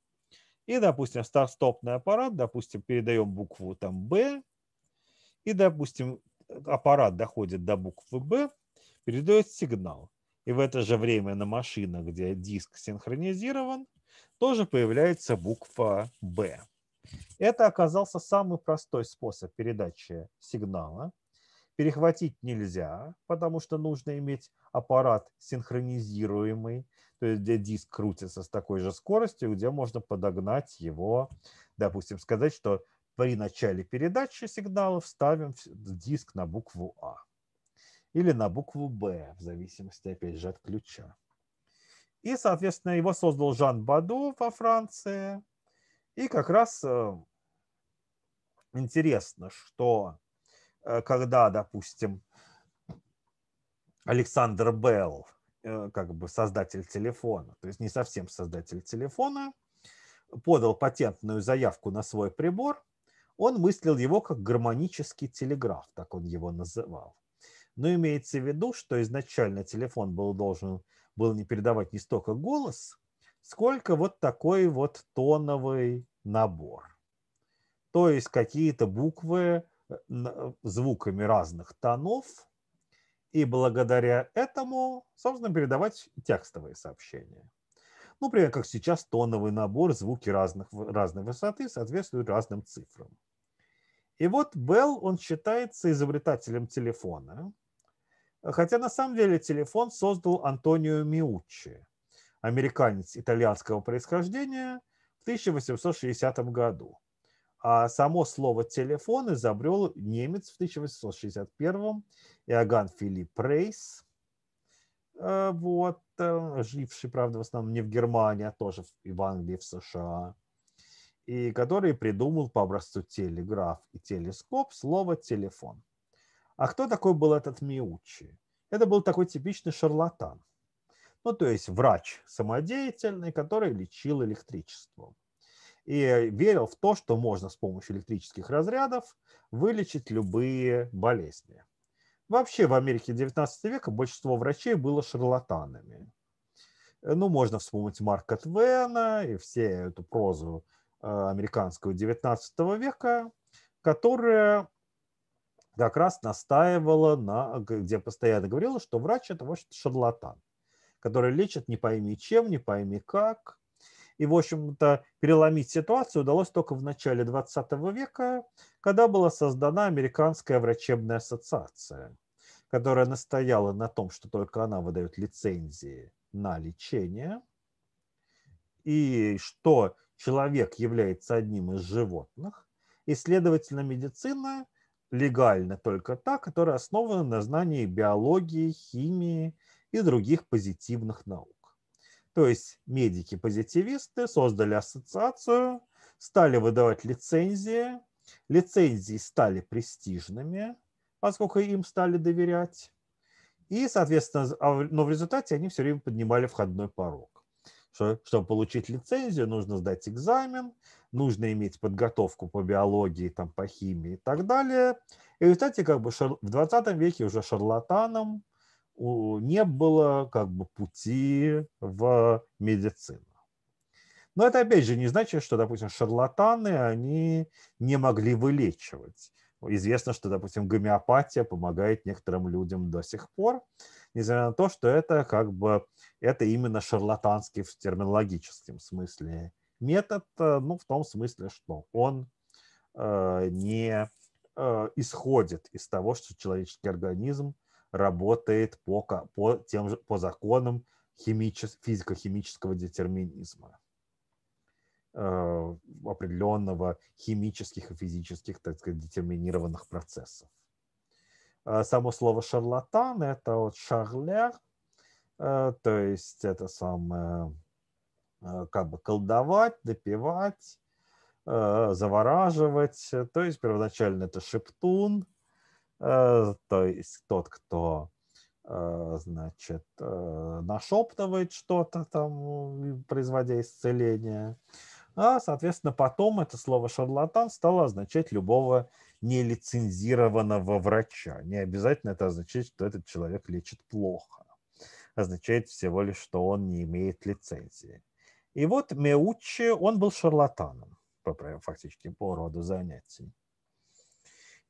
и, допустим, старт-стопный аппарат, допустим, передаем букву там «Б», и, допустим, аппарат доходит до буквы «Б», передает сигнал. И в это же время на машинах, где диск синхронизирован, тоже появляется буква «Б». Это оказался самый простой способ передачи сигнала. Перехватить нельзя, потому что нужно иметь аппарат синхронизируемый то есть где диск крутится с такой же скоростью, где можно подогнать его, допустим, сказать, что при начале передачи сигнала вставим диск на букву А или на букву Б, в зависимости, опять же, от ключа. И, соответственно, его создал Жан Баду во Франции. И как раз э, интересно, что э, когда, допустим, Александр Белл Э, как бы создатель телефона, то есть не совсем создатель телефона, подал патентную заявку на свой прибор, он мыслил его как гармонический телеграф, так он его называл. Но имеется в виду, что изначально телефон был должен был не передавать не столько голос, сколько вот такой вот тоновый набор. То есть какие-то буквы э, э, звуками разных тонов – и благодаря этому, собственно, передавать текстовые сообщения. Ну, например, как сейчас тоновый набор, звуки разных, разной высоты соответствуют разным цифрам. И вот Белл, он считается изобретателем телефона, хотя на самом деле телефон создал Антонио Миуччи, американец итальянского происхождения, в 1860 году. А само слово «телефон» изобрел немец в 1861 Иоганн Филипп Рейс, э, вот, э, живший, правда, в основном не в Германии, а тоже в Англии, в США, и который придумал по образцу телеграф и телескоп слово «телефон». А кто такой был этот Миучи? Это был такой типичный шарлатан. Ну, то есть врач самодеятельный, который лечил электричеством и верил в то, что можно с помощью электрических разрядов вылечить любые болезни. Вообще в Америке 19 века большинство врачей было шарлатанами. Ну, можно вспомнить Марка Твена и все эту прозу э, американского 19 века, которая как раз настаивала на, где постоянно говорила, что врач это вообще шарлатан, который лечит не пойми чем, не пойми как, и, в общем-то, переломить ситуацию удалось только в начале 20 века, когда была создана Американская врачебная ассоциация, которая настояла на том, что только она выдает лицензии на лечение, и что человек является одним из животных, и, следовательно, медицина легально только та, которая основана на знании биологии, химии и других позитивных наук. То есть медики-позитивисты создали ассоциацию, стали выдавать лицензии, лицензии стали престижными, поскольку им стали доверять. И, соответственно, а но в результате они все время поднимали входной порог. Чтобы получить лицензию, нужно сдать экзамен, нужно иметь подготовку по биологии, там, по химии и так далее. И в результате как бы в 20 веке уже шарлатаном не было как бы пути в медицину. Но это, опять же, не значит, что, допустим, шарлатаны, они не могли вылечивать. Известно, что, допустим, гомеопатия помогает некоторым людям до сих пор, несмотря на то, что это как бы это именно шарлатанский в терминологическом смысле метод, э, ну, в том смысле, что он э, не э, исходит из того, что человеческий организм – работает по, по, тем же, по законам химичес, физико-химического детерминизма э, определенного химических и физических, так сказать, детерминированных процессов. Э, само слово шарлатан – это вот шарлер, э, то есть это самое, как бы колдовать, допивать, завораживать. То есть первоначально это шептун – Э, то есть тот, кто э, значит, э, нашептывает что-то там, производя исцеление. А, соответственно, потом это слово «шарлатан» стало означать любого нелицензированного врача. Не обязательно это означает, что этот человек лечит плохо. Означает всего лишь, что он не имеет лицензии. И вот Меуччи, он был шарлатаном, по фактически по роду занятий.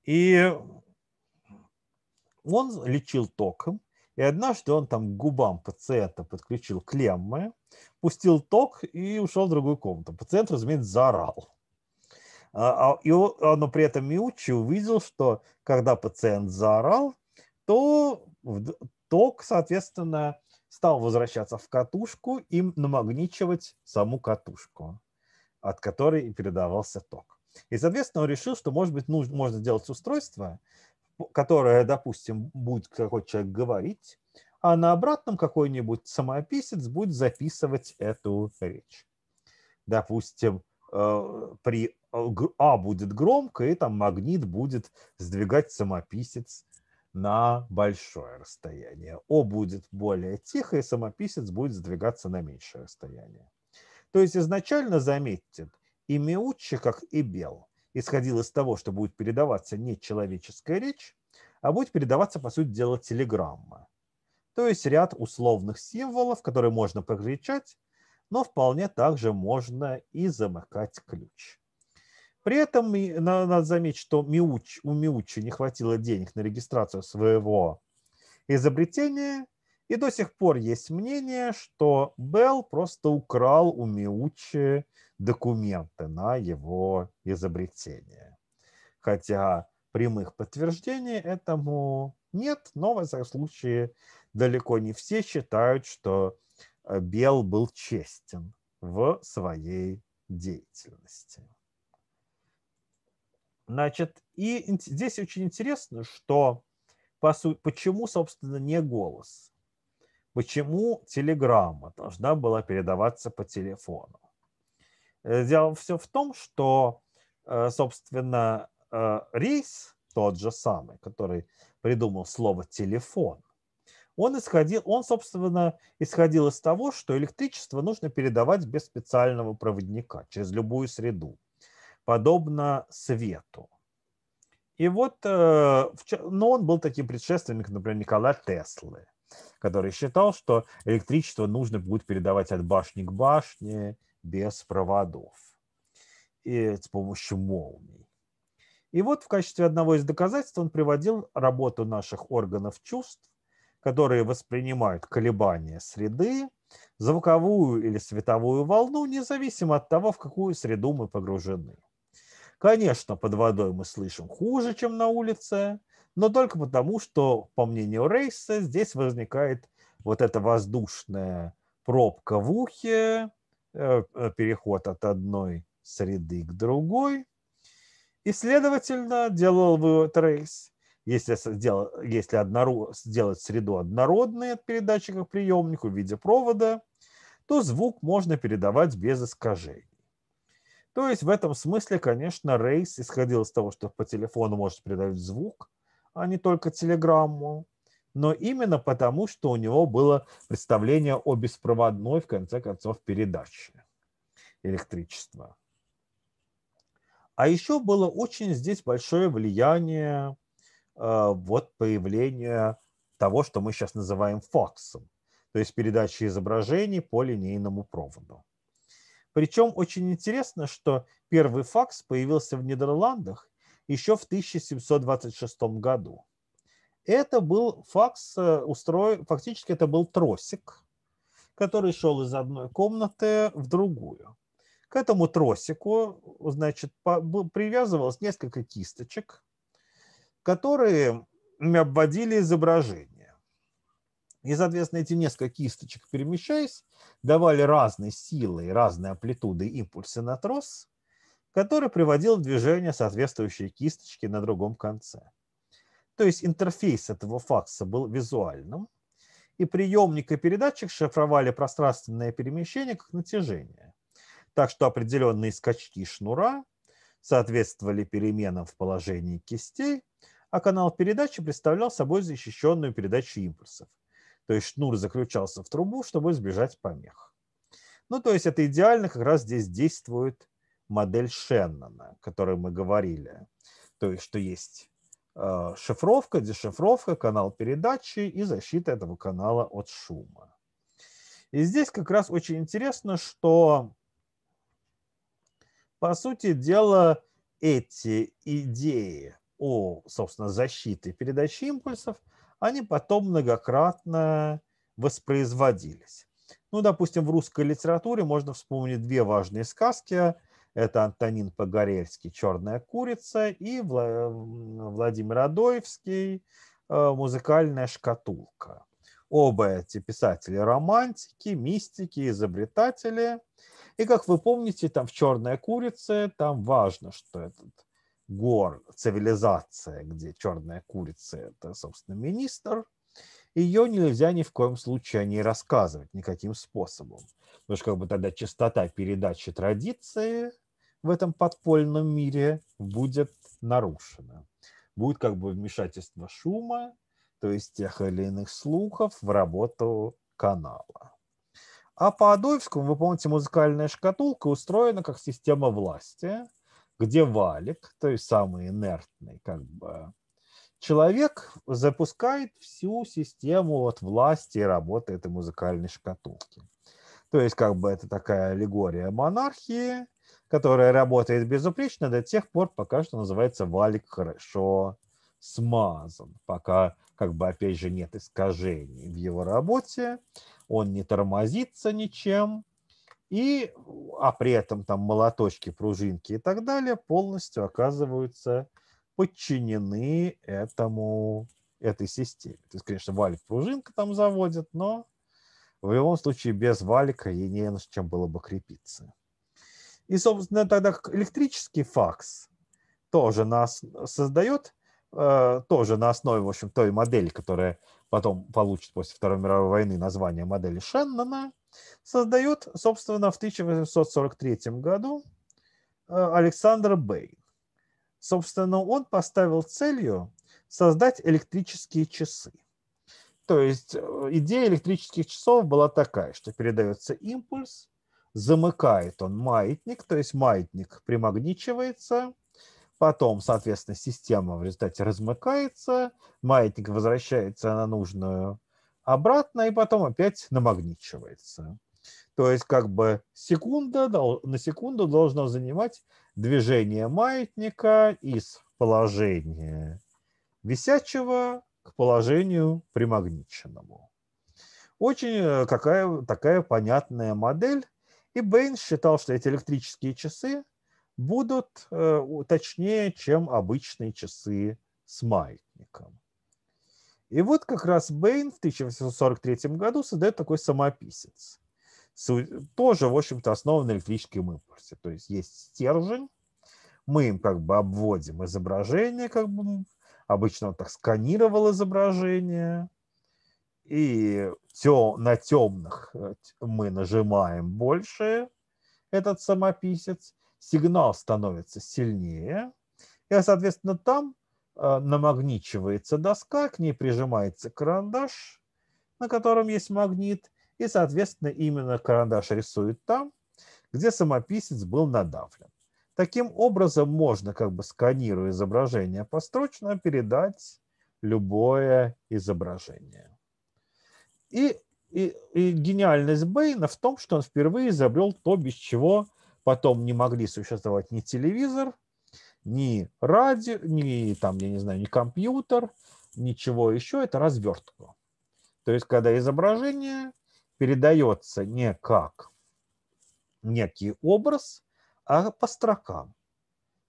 И он лечил током, и однажды он там к губам пациента подключил клеммы, пустил ток и ушел в другую комнату. Пациент, разумеется, заорал. А, а, и он, но при этом Миучи увидел, что когда пациент заорал, то ток, соответственно, стал возвращаться в катушку и намагничивать саму катушку, от которой передавался ток. И, соответственно, он решил, что, может быть, нужно, можно сделать устройство, которая, допустим, будет какой-то человек говорить, а на обратном какой-нибудь самописец будет записывать эту речь. Допустим, э, при э, А будет громко, и там магнит будет сдвигать самописец на большое расстояние. О будет более тихо, и самописец будет сдвигаться на меньшее расстояние. То есть изначально, заметьте, и Меучи, как и Бел, исходил из того, что будет передаваться не человеческая речь, а будет передаваться, по сути дела, телеграмма. То есть ряд условных символов, которые можно покричать, но вполне также можно и замыкать ключ. При этом надо заметить, что Миуч, у Миучи не хватило денег на регистрацию своего изобретения, и до сих пор есть мнение, что Белл просто украл у Миучи документы на его изобретение. Хотя прямых подтверждений этому нет, но, во всяком случае, далеко не все считают, что э, Белл был честен в своей деятельности. Значит, и здесь очень интересно, что по сути, почему, собственно, не голос? Почему телеграмма должна была передаваться по телефону? Э, дело все в том, что, э, собственно, э, рейс тот же самый, который придумал слово телефон, он исходил, он, собственно, исходил из того, что электричество нужно передавать без специального проводника через любую среду, подобно свету. И вот, но он был таким предшественником, например, Николая Теслы – который считал, что электричество нужно будет передавать от башни к башне без проводов и с помощью молний. И вот в качестве одного из доказательств он приводил работу наших органов чувств, которые воспринимают колебания среды, звуковую или световую волну, независимо от того, в какую среду мы погружены. Конечно, под водой мы слышим хуже, чем на улице, но только потому, что, по мнению Рейса, здесь возникает вот эта воздушная пробка в ухе, э, э, переход от одной среды к другой. И, следовательно, делал вывод Рейс, если, если однород, сделать среду однородной от передатчика к приемнику в виде провода, то звук можно передавать без искажений. То есть в этом смысле, конечно, Рейс исходил из того, что по телефону может передавать звук, а не только телеграмму, но именно потому, что у него было представление о беспроводной, в конце концов, передаче электричества. А еще было очень здесь большое влияние э, вот появления того, что мы сейчас называем факсом, то есть передачи изображений по линейному проводу. Причем очень интересно, что первый факс появился в Нидерландах еще в 1726 году. Это был факс, э, устрой, фактически это был тросик, который шел из одной комнаты в другую. К этому тросику значит, был привязывалось несколько кисточек, которые обводили изображение. И, соответственно, эти несколько кисточек, перемещаясь, давали разные силы и разные амплитуды импульса на трос – который приводил в движение соответствующие кисточки на другом конце. То есть интерфейс этого факса был визуальным, и приемник и передатчик шифровали пространственное перемещение как натяжение. Так что определенные скачки шнура соответствовали переменам в положении кистей, а канал передачи представлял собой защищенную передачу импульсов. То есть шнур заключался в трубу, чтобы избежать помех. Ну, то есть это идеально как раз здесь действует модель Шеннона, о которой мы говорили. То есть, что есть э, шифровка, дешифровка, канал передачи и защита этого канала от шума. И здесь как раз очень интересно, что, по сути дела, эти идеи о, собственно, защите передачи импульсов, они потом многократно воспроизводились. Ну, допустим, в русской литературе можно вспомнить две важные сказки это Антонин Погорельский «Черная курица» и Владимир Адоевский э, «Музыкальная шкатулка». Оба эти писатели – романтики, мистики, изобретатели. И, как вы помните, там в «Черной курице» там важно, что этот гор, цивилизация, где черная курица – это, собственно, министр, ее нельзя ни в коем случае о ней рассказывать никаким способом. Потому что как бы тогда чистота передачи традиции – в этом подпольном мире будет нарушено, Будет как бы вмешательство шума, то есть тех или иных слухов в работу канала. А по Адольфскому, вы помните, музыкальная шкатулка устроена как система власти, где валик, то есть самый инертный как бы, человек запускает всю систему от власти и работы этой музыкальной шкатулки. То есть как бы это такая аллегория монархии, которая работает безупречно до тех пор, пока что называется валик хорошо смазан, пока как бы опять же нет искажений в его работе, он не тормозится ничем, и, а при этом там молоточки, пружинки и так далее полностью оказываются подчинены этому, этой системе. То есть, конечно, валик пружинка там заводит, но в любом случае без валика ей не на чем было бы крепиться. И, собственно, тогда электрический факс тоже нас создает, э, тоже на основе, в общем, той модели, которая потом получит после Второй мировой войны название модели Шеннона, создает, собственно, в 1843 году э, Александр Бэйн. Собственно, он поставил целью создать электрические часы. То есть э, идея электрических часов была такая, что передается импульс, замыкает он маятник, то есть маятник примагничивается, потом, соответственно, система в результате размыкается, маятник возвращается на нужную обратно и потом опять намагничивается. То есть как бы секунда, на секунду должно занимать движение маятника из положения висячего к положению примагниченному. Очень э, какая, такая понятная модель, и Бейн считал, что эти электрические часы будут э, точнее, чем обычные часы с маятником. И вот как раз Бейн в 1843 году создает такой самописец. Тоже, в общем-то, основан на электрическом импульсе. То есть есть стержень, мы им как бы обводим изображение, как бы обычно он так сканировал изображение, и на темных э, мы нажимаем больше этот самописец, сигнал становится сильнее, и, соответственно, там э, намагничивается доска, к ней прижимается карандаш, на котором есть магнит, и, соответственно, именно карандаш рисует там, где самописец был надавлен. Таким образом, можно, как бы сканируя изображение построчно, передать любое изображение. И, и, и гениальность Бэйна в том, что он впервые изобрел то, без чего потом не могли существовать ни телевизор, ни радио, ни, там, я не знаю, ни компьютер, ничего еще, это развертка. То есть, когда изображение передается не как некий образ, а по строкам.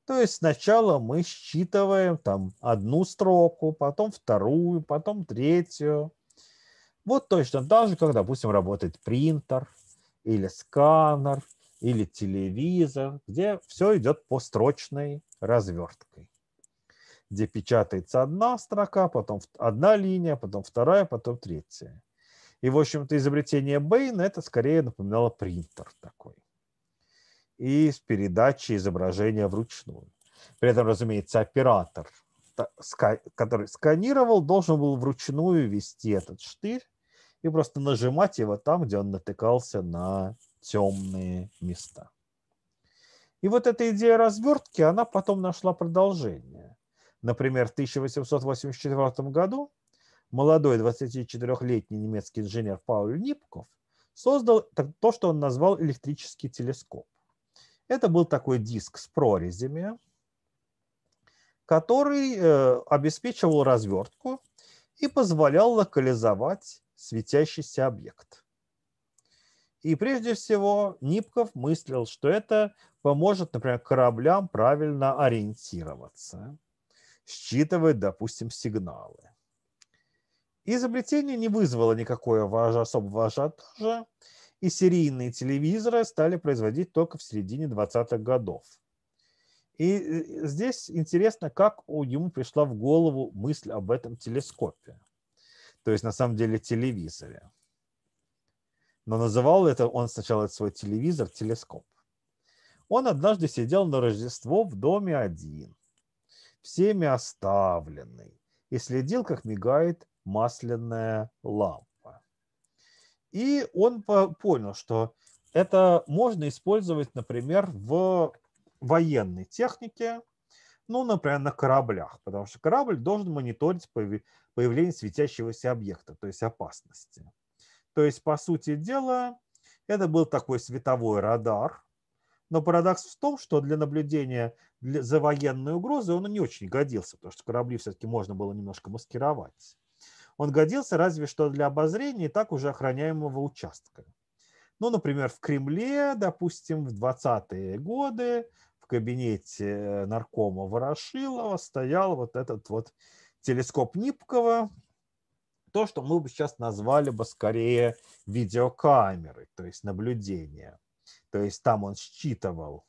То есть сначала мы считываем там одну строку, потом вторую, потом третью, вот точно так же, как, допустим, работает принтер или сканер или телевизор, где все идет построчной разверткой, где печатается одна строка, потом одна линия, потом вторая, потом третья. И, в общем-то, изобретение Бэйна это скорее напоминало принтер такой. И с передачей изображения вручную. При этом, разумеется, оператор который сканировал, должен был вручную вести этот штырь и просто нажимать его там, где он натыкался на темные места. И вот эта идея развертки, она потом нашла продолжение. Например, в 1884 году молодой 24-летний немецкий инженер Пауль Нипков создал то, что он назвал электрический телескоп. Это был такой диск с прорезями, который э, обеспечивал развертку и позволял локализовать светящийся объект. И прежде всего Нипков мыслил, что это поможет, например, кораблям правильно ориентироваться, считывать, допустим, сигналы. Изобретение не вызвало никакого особого ажиотажа, и серийные телевизоры стали производить только в середине 20-х годов – и э, здесь интересно, как ему пришла в голову мысль об этом телескопе, то есть на самом деле телевизоре. Но называл это он сначала свой телевизор телескоп. Он однажды сидел на Рождество в доме один, всеми оставленный, и следил, как мигает масляная лампа. И он понял, что это можно использовать, например, в военной технике, ну, например, на кораблях, потому что корабль должен мониторить появление светящегося объекта, то есть опасности. То есть, по сути дела, это был такой световой радар, но парадокс в том, что для наблюдения за военной угрозой он не очень годился, потому что корабли все-таки можно было немножко маскировать. Он годился разве что для обозрения и так уже охраняемого участка. Ну, например, в Кремле, допустим, в 20-е годы кабинете э, наркома Ворошилова стоял вот этот вот телескоп Нипкова, то, что мы бы сейчас назвали бы скорее видеокамерой, то есть наблюдение. То есть там он считывал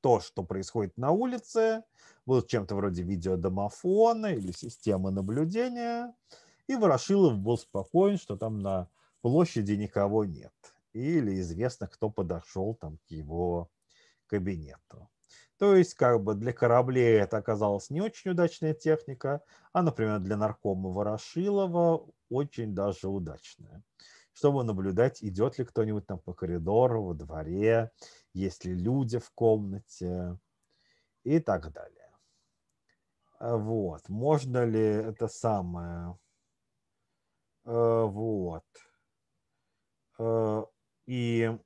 то, что происходит на улице, был чем-то вроде видеодомофона или системы наблюдения, и Ворошилов был спокоен, что там на площади никого нет, или известно, кто подошел там к его кабинету. То есть, как бы для кораблей это оказалась не очень удачная техника, а, например, для наркома Ворошилова очень даже удачная. Чтобы наблюдать, идет ли кто-нибудь там по коридору, во дворе, есть ли люди в комнате и так далее. Э, вот, можно ли это самое? Э, вот. Э, и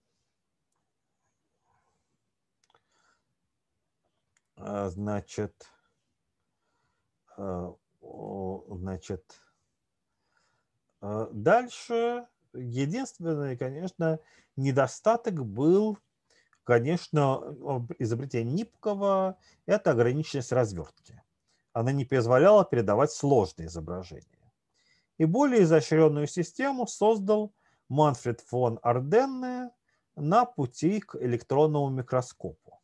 А, значит, а, значит, а, дальше единственный, конечно, недостаток был, конечно, изобретение Нипкова – это ограниченность развертки. Она не позволяла передавать сложные изображения. И более изощренную систему создал Манфред фон Арденне на пути к электронному микроскопу.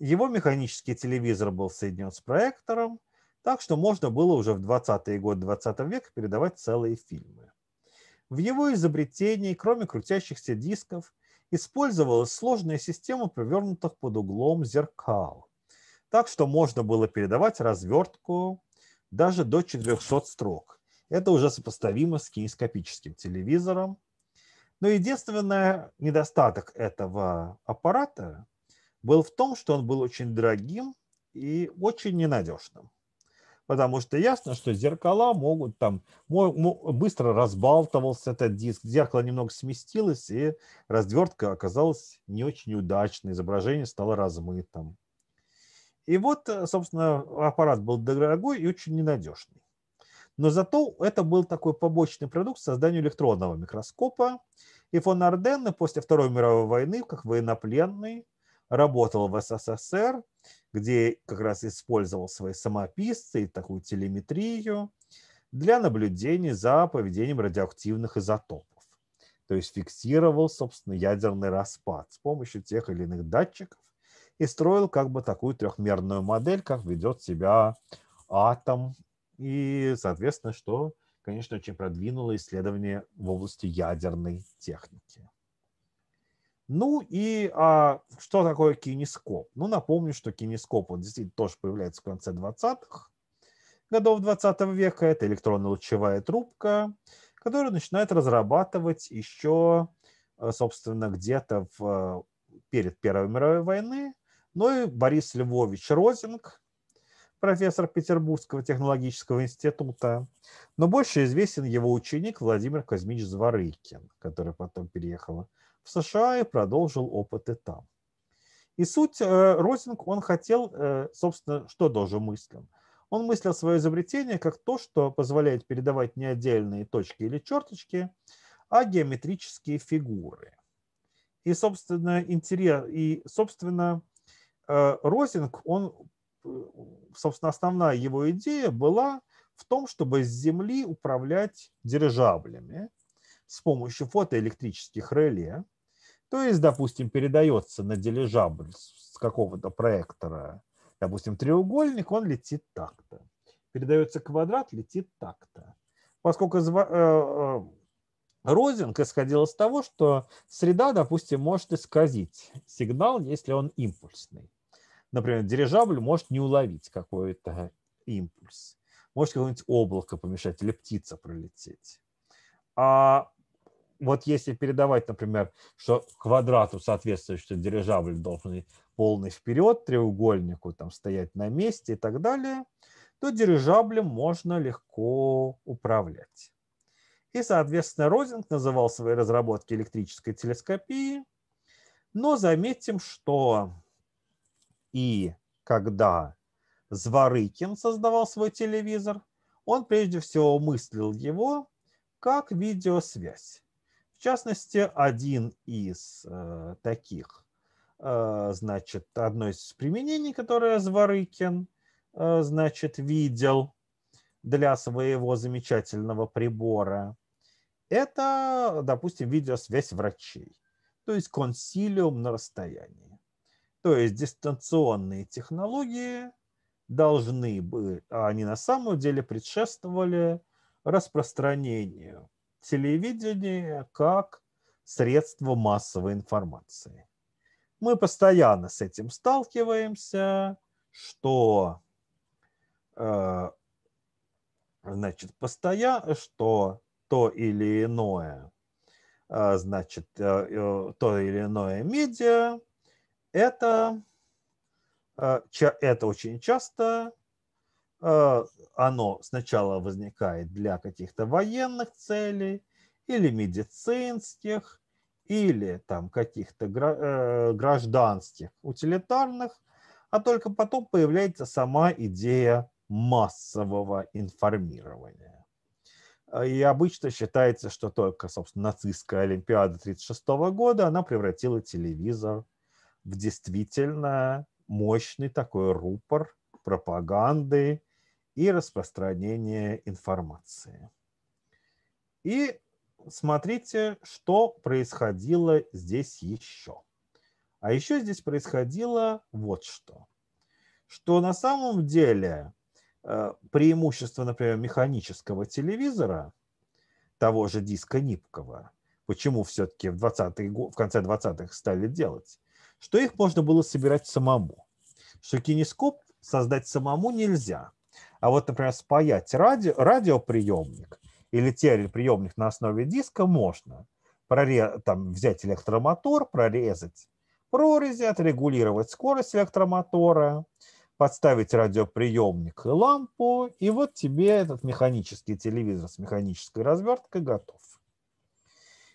Его механический телевизор был соединен с проектором, так что можно было уже в 20-е годы 20 века передавать целые фильмы. В его изобретении, кроме крутящихся дисков, использовалась сложная система повернутых под углом зеркал, так что можно было передавать развертку даже до 400 строк. Это уже сопоставимо с кинескопическим телевизором. Но единственный недостаток этого аппарата был в том, что он был очень дорогим и очень ненадежным. Потому что ясно, что зеркала могут там, быстро разбалтывался этот диск, зеркало немного сместилось, и развертка оказалась не очень удачной, изображение стало размытым. И вот, э, собственно, аппарат был дорогой и очень ненадежный. Но зато это был такой побочный продукт создания электронного микроскопа. И фон Арденне после Второй мировой войны, как военнопленный, работал в СССР, где как раз использовал свои самописцы и такую телеметрию для наблюдений за поведением радиоактивных изотопов. То есть фиксировал, собственно, ядерный распад с помощью тех или иных датчиков и строил как бы такую трехмерную модель, как ведет себя атом и, соответственно, что, конечно, очень продвинуло исследование в области ядерной техники. Ну и а, что такое кинескоп? Ну, напомню, что кинескоп вот действительно тоже появляется в конце 20-х годов 20 века. Это электронно-лучевая трубка, которую начинают разрабатывать еще, э, собственно, где-то в, э, перед Первой мировой войны. Ну и Борис Львович Розинг, профессор Петербургского технологического института, но больше известен его ученик Владимир Казмич Зворыкин, который потом переехал в США и продолжил опыты там. И суть э, Розинг, он хотел, э, собственно, что тоже мыслил. Он мыслил свое изобретение как то, что позволяет передавать не отдельные точки или черточки, а геометрические фигуры. И, собственно, интерес, и, собственно, э, Розинг, он, собственно, основная его идея была в том, чтобы с Земли управлять дирижаблями, с помощью фотоэлектрических реле, то есть, допустим, передается на дирижабль с какого-то проектора, допустим, треугольник, он летит так-то. Передается квадрат, летит так-то. Поскольку э, э, Розинг исходил из того, что среда, допустим, может исказить сигнал, если он импульсный. Например, дирижабль может не уловить какой-то импульс. Может какое-нибудь облако помешать или птица пролететь. А вот если передавать, например, что квадрату соответствует, что дирижабль должен полный вперед, треугольнику там стоять на месте и так далее, то дирижаблем можно легко управлять. И, соответственно, Розинг называл свои разработки электрической телескопии. Но заметим, что и когда Зворыкин создавал свой телевизор, он прежде всего мыслил его как видеосвязь. В частности, один из э, таких, э, значит, одно из применений, которое Зворыкин, э, значит, видел для своего замечательного прибора, это, допустим, видеосвязь врачей, то есть консилиум на расстоянии. То есть дистанционные технологии должны быть, а они на самом деле предшествовали распространению телевидение как средство массовой информации. Мы постоянно с этим сталкиваемся, что э, значит, постоянно, что то или иное, э, значит, э, то или иное медиа, это, это очень часто Э, оно сначала возникает для каких-то военных целей или медицинских, или там каких-то э, гражданских, утилитарных, а только потом появляется сама идея массового информирования. Э, и обычно считается, что только, собственно, нацистская Олимпиада 1936 года, она превратила телевизор в действительно мощный такой рупор пропаганды и распространение информации. И смотрите, что происходило здесь еще. А еще здесь происходило вот что. Что на самом деле э, преимущество, например, механического телевизора, того же диска Нипкова, почему все-таки в, 20 в конце 20-х стали делать, что их можно было собирать самому. Что кинескоп создать самому нельзя – а вот, например, спаять радио, радиоприемник или телеприемник на основе диска можно. Проре, там, взять электромотор, прорезать прорези, отрегулировать скорость электромотора, подставить радиоприемник и лампу, и вот тебе этот механический телевизор с механической разверткой готов.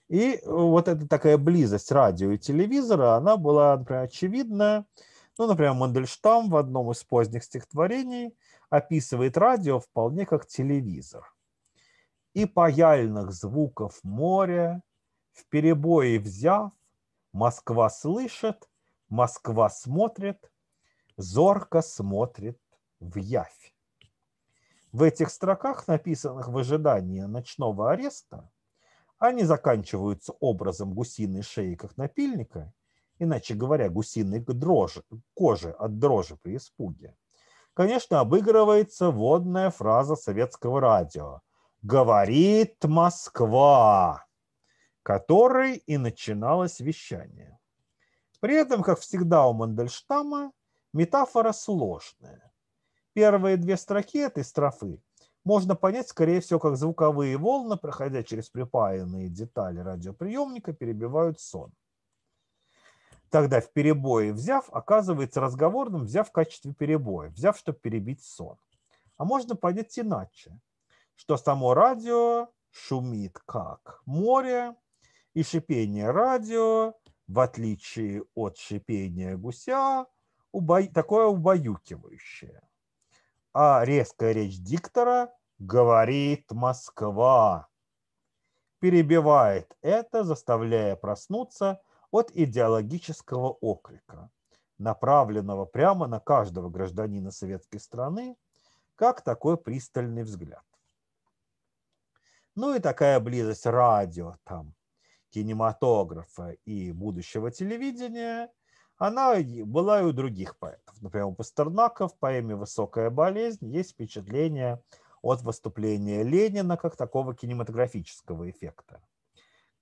И вот эта такая близость радио и телевизора, она была, например, очевидна ну, например, Мандельштам в одном из поздних стихотворений описывает радио вполне как телевизор. И паяльных звуков моря, в перебои взяв, Москва слышит, Москва смотрит, зорко смотрит в явь. В этих строках, написанных в ожидании ночного ареста, они заканчиваются образом гусиной шеи как напильника – иначе говоря, гусиной дрожи, кожи от дрожи при испуге. Конечно, обыгрывается водная фраза советского радио «Говорит Москва», которой и начиналось вещание. При этом, как всегда у Мандельштама, метафора сложная. Первые две строки этой строфы можно понять, скорее всего, как звуковые волны, проходя через припаянные детали радиоприемника, перебивают сон – тогда в перебое взяв, оказывается разговорным взяв в качестве перебоя, взяв, чтобы перебить сон. А можно понять иначе, что само радио шумит как море, и шипение радио, в отличие от шипения гуся, убо... такое убаюкивающее. А резкая речь диктора говорит Москва. Перебивает это, заставляя проснуться – от идеологического окрика, направленного прямо на каждого гражданина советской страны, как такой пристальный взгляд. Ну и такая близость радио, там, кинематографа и будущего телевидения, она была и у других поэтов. Например, у Пастернака в поэме «Высокая болезнь» есть впечатление от выступления Ленина как такого кинематографического эффекта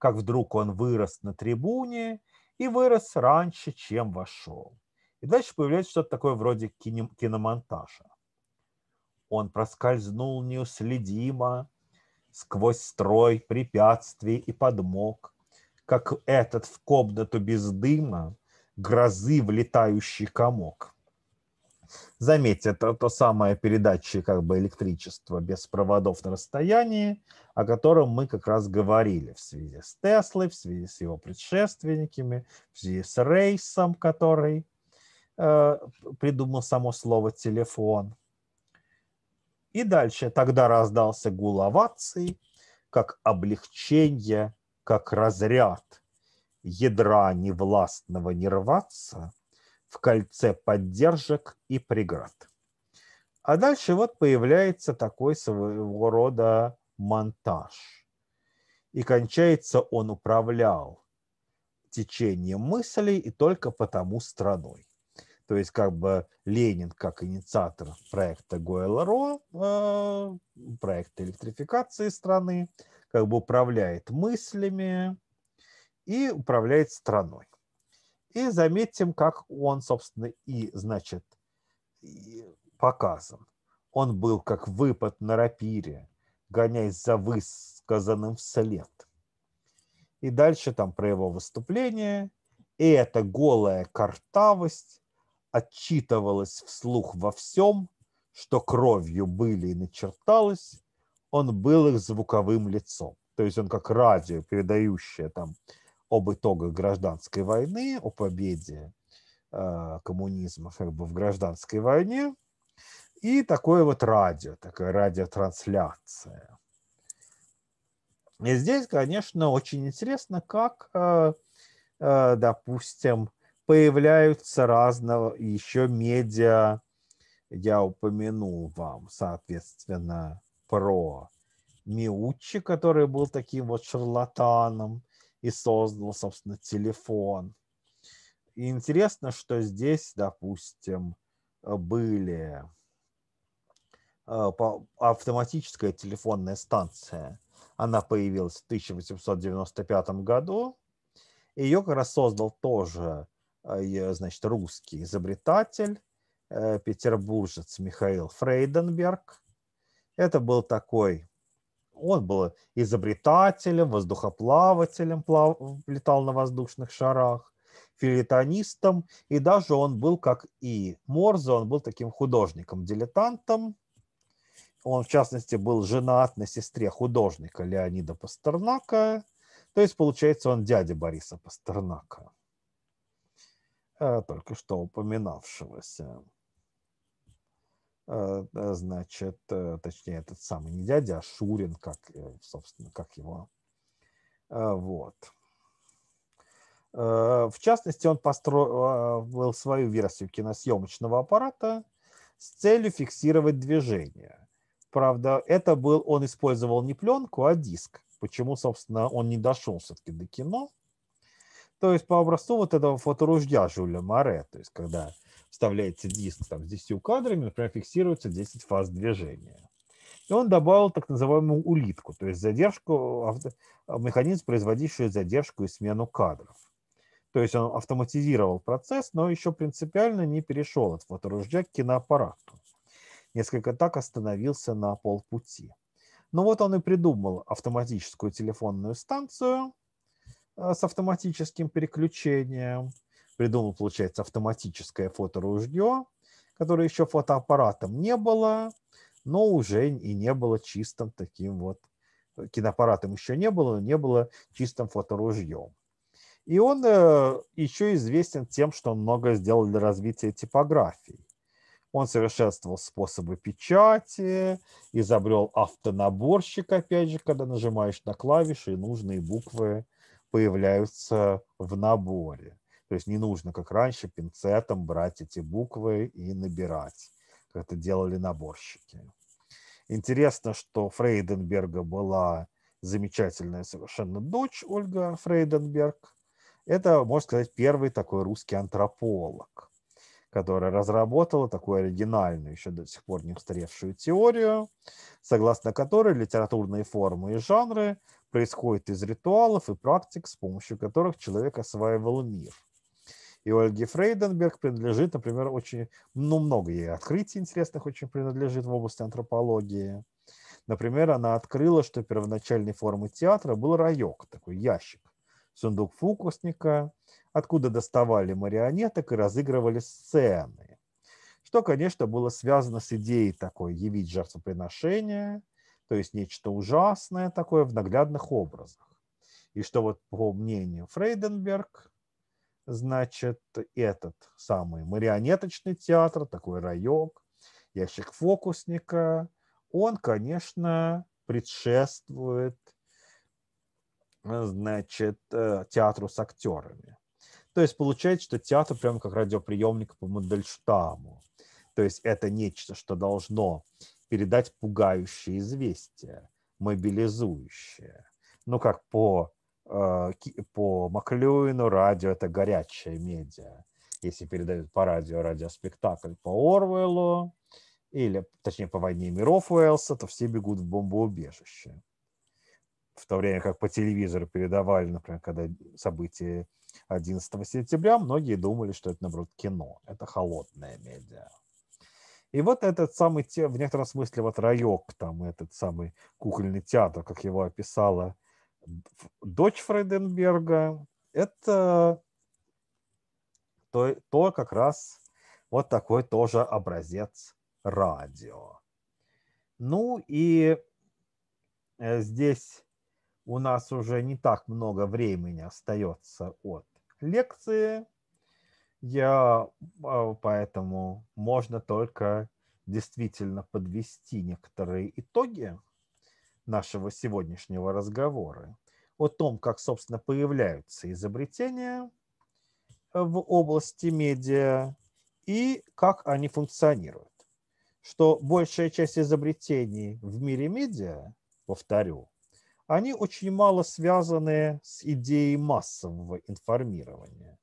как вдруг он вырос на трибуне и вырос раньше, чем вошел. И дальше появляется что-то такое вроде киномонтажа. Он проскользнул неуследимо сквозь строй препятствий и подмог, как этот в комнату без дыма грозы влетающий комок. Заметьте, это то самое передача как бы электричества без проводов на расстоянии, о котором мы как раз говорили в связи с Теслой, в связи с его предшественниками, в связи с Рейсом, который э, придумал само слово «телефон». И дальше тогда раздался гул оваций, как облегчение, как разряд ядра невластного не в кольце поддержек и преград. А дальше вот появляется такой своего рода монтаж. И кончается он управлял течением мыслей и только потому страной. То есть как бы Ленин как инициатор проекта Гойларо, э, проекта электрификации страны, как бы управляет мыслями и управляет страной. И заметим, как он, собственно, и, значит, показан. Он был как выпад на рапире, гоняясь за высказанным вслед. И дальше там про его выступление. И эта голая картавость отчитывалась вслух во всем, что кровью были и начерталось, он был их звуковым лицом. То есть он как радио, передающее там об итогах гражданской войны, о победе э, коммунизма как бы в гражданской войне. И такое вот радио, такая радиотрансляция. И здесь, конечно, очень интересно, как, э, э, допустим, появляются разного еще медиа. Я упомянул вам, соответственно, про Миучи, который был таким вот шарлатаном, и создал, собственно, телефон. И интересно, что здесь, допустим, были а, автоматическая телефонная станция. Она появилась в 1895 году. Ее как раз создал тоже а, значит, русский изобретатель, э, петербуржец Михаил Фрейденберг. Это был такой он был изобретателем, воздухоплавателем, плав... летал на воздушных шарах, филитонистом, и даже он был, как и Морзе, он был таким художником-дилетантом. Он, в частности, был женат на сестре художника Леонида Пастернака, то есть, получается, он дядя Бориса Пастернака, э, только что упоминавшегося. Э, э, значит, э, точнее, этот самый не дядя, а Шурин, как, собственно, как его. Вот. В частности, он построил свою версию киносъемочного аппарата с целью фиксировать движение. Правда, это был, он использовал не пленку, а диск. Почему, собственно, он не дошел все-таки до кино. То есть по образцу вот этого фоторуждя Жюля Море, то есть когда вставляется диск там, с 10 кадрами, например, фиксируется 10 фаз движения. И он добавил так называемую улитку, то есть задержку, механизм, производящий задержку и смену кадров. То есть он автоматизировал процесс, но еще принципиально не перешел от фоторужья к киноаппарату. Несколько так остановился на полпути. но ну вот он и придумал автоматическую телефонную станцию э, с автоматическим переключением – придумал, получается, автоматическое фоторужье, которое еще фотоаппаратом не было, но уже и не было чистым таким вот э, киноаппаратом еще не было, но не было чистым фоторужьем. И он э, еще известен тем, что он много сделал для развития типографии. Он совершенствовал способы печати, изобрел автонаборщик, опять же, когда нажимаешь на клавиши, и нужные буквы появляются в наборе. То есть не нужно, как раньше, пинцетом брать эти буквы и набирать, как это делали наборщики. Интересно, что Фрейденберга была замечательная совершенно дочь Ольга Фрейденберг. Это, можно сказать, первый такой русский антрополог, который разработал такую оригинальную, еще до сих пор не устаревшую теорию, согласно которой литературные формы и жанры происходят из ритуалов и практик, с помощью которых человек осваивал мир – и Ольге Фрейденберг принадлежит, например, очень, ну, много ей открытий интересных очень принадлежит в области антропологии. Например, она открыла, что первоначальной формой театра был раек, такой ящик, сундук фокусника, откуда доставали марионеток и разыгрывали сцены. Что, конечно, было связано с идеей такой явить жертвоприношение, то есть нечто ужасное такое в наглядных образах. И что вот по мнению Фрейденберг, значит, этот самый марионеточный театр, такой райок, ящик фокусника, он, конечно, предшествует э, значит, э, театру с актерами. То есть получается, что театр прям как радиоприемник по Мандельштаму. То есть это нечто, что должно передать пугающее известие, мобилизующее. Ну, как по а, по Маклюину радио – это горячая медиа. Если передают по радио радиоспектакль по Орвеллу, или, точнее, по «Войне миров» Уэлса, то все бегут в бомбоубежище. В то время как по телевизору передавали, например, когда события 11 сентября, многие думали, что это, наоборот, кино. Это холодная медиа. И вот этот самый, в некотором смысле, вот райок, там, этот самый кукольный театр, как его описала дочь Фрейденберга, это то, то как раз вот такой тоже образец радио. Ну и э, здесь у нас уже не так много времени остается от лекции. Я а, поэтому можно только действительно подвести некоторые итоги нашего сегодняшнего разговора, о том, как, собственно, появляются изобретения в области медиа и как они функционируют. Что большая часть изобретений в мире медиа, повторю, они очень мало связаны с идеей массового информирования.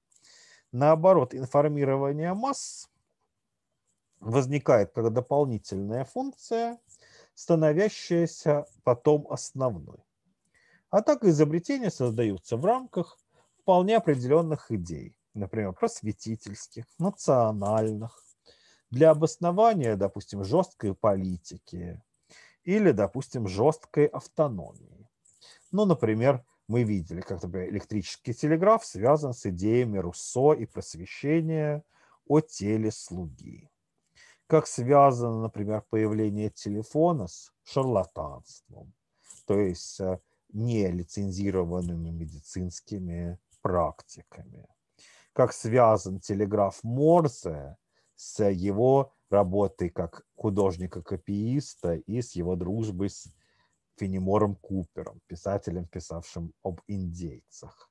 Наоборот, информирование масс возникает как дополнительная функция – становящаяся потом основной. А так изобретения создаются в рамках вполне определенных идей, например, просветительских, национальных, для обоснования, допустим, жесткой политики или, допустим, жесткой автономии. Ну, например, мы видели, как, например, электрический телеграф связан с идеями Руссо и просвещения о телеслуги как связано, например, появление телефона с шарлатанством, то есть э, нелицензированными медицинскими практиками, как связан телеграф Морзе с его работой как художника-копииста и с его дружбой с Фенемором Купером, писателем, писавшим об индейцах.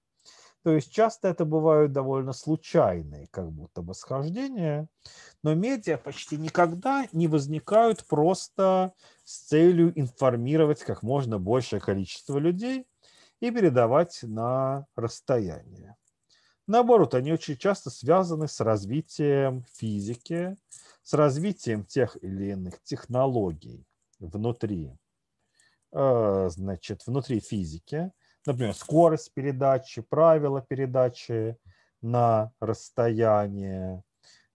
То есть часто это бывают довольно случайные как будто бы схождения, но медиа почти никогда не возникают просто с целью информировать как можно большее количество людей и передавать на расстояние. Наоборот, они очень часто связаны с развитием физики, с развитием тех или иных технологий внутри, э, значит, внутри физики – например, скорость передачи, правила передачи на расстояние,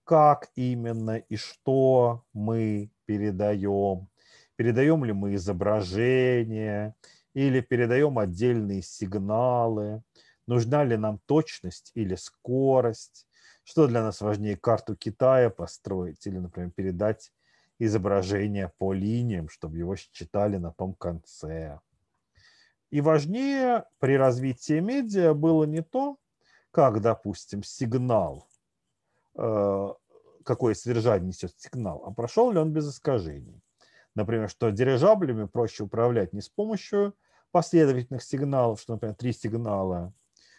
как именно и что мы передаем. Передаем ли мы изображение или передаем отдельные сигналы, нужна ли нам точность или скорость, что для нас важнее, карту Китая построить или, например, передать изображение по линиям, чтобы его считали на том конце. И важнее при развитии медиа было не то, как, допустим, сигнал, э, какое содержание несет сигнал, а прошел ли он без искажений. Например, что дирижаблями проще управлять не с помощью последовательных сигналов, что, например, три сигнала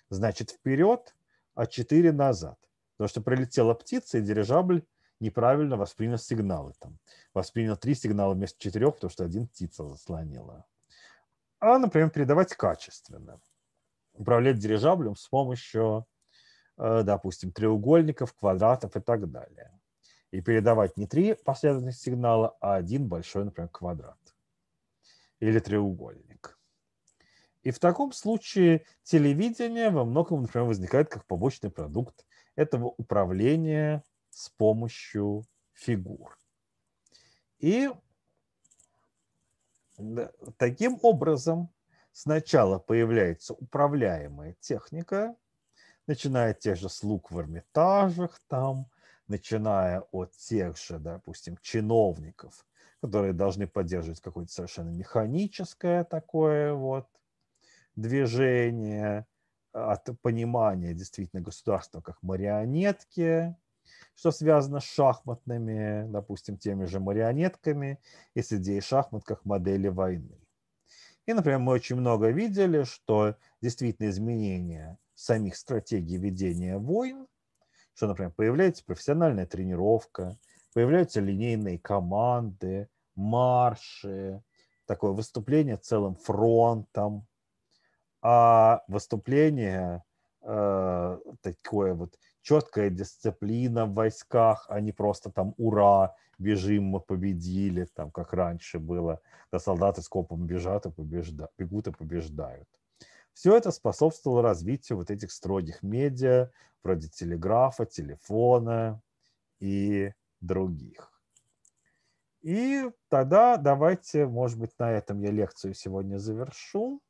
значит вперед, а четыре назад. Потому что прилетела птица, и дирижабль неправильно воспринял сигналы. Там. Воспринял три сигнала вместо четырех, потому что один птица заслонила а, например, передавать качественно. Управлять дирижаблем с помощью, э, допустим, треугольников, квадратов и так далее. И передавать не три последовательных сигнала, а один большой, например, квадрат или треугольник. И в таком случае телевидение во многом, например, возникает как побочный продукт этого управления с помощью фигур. И Таким образом, сначала появляется управляемая техника, начиная от тех же слуг в Эрмитажах, там, начиная от тех же, допустим, чиновников, которые должны поддерживать какое-то совершенно механическое такое вот движение а, от понимания действительно государства как марионетки, что связано с шахматными, допустим, теми же марионетками и с идеей шахмат как модели войны. И, например, мы очень много видели, что действительно изменения самих стратегий ведения войн, что, например, появляется профессиональная тренировка, появляются линейные команды, марши, такое выступление целым фронтом, а выступление э, такое вот четкая дисциплина в войсках, а не просто там «Ура!» бежим, мы победили, там, как раньше было, да солдаты с копом бежат и побежда, бегут и побеждают. Все это способствовало развитию вот этих строгих медиа, вроде телеграфа, телефона и других. И тогда давайте, может быть, на этом я лекцию сегодня завершу.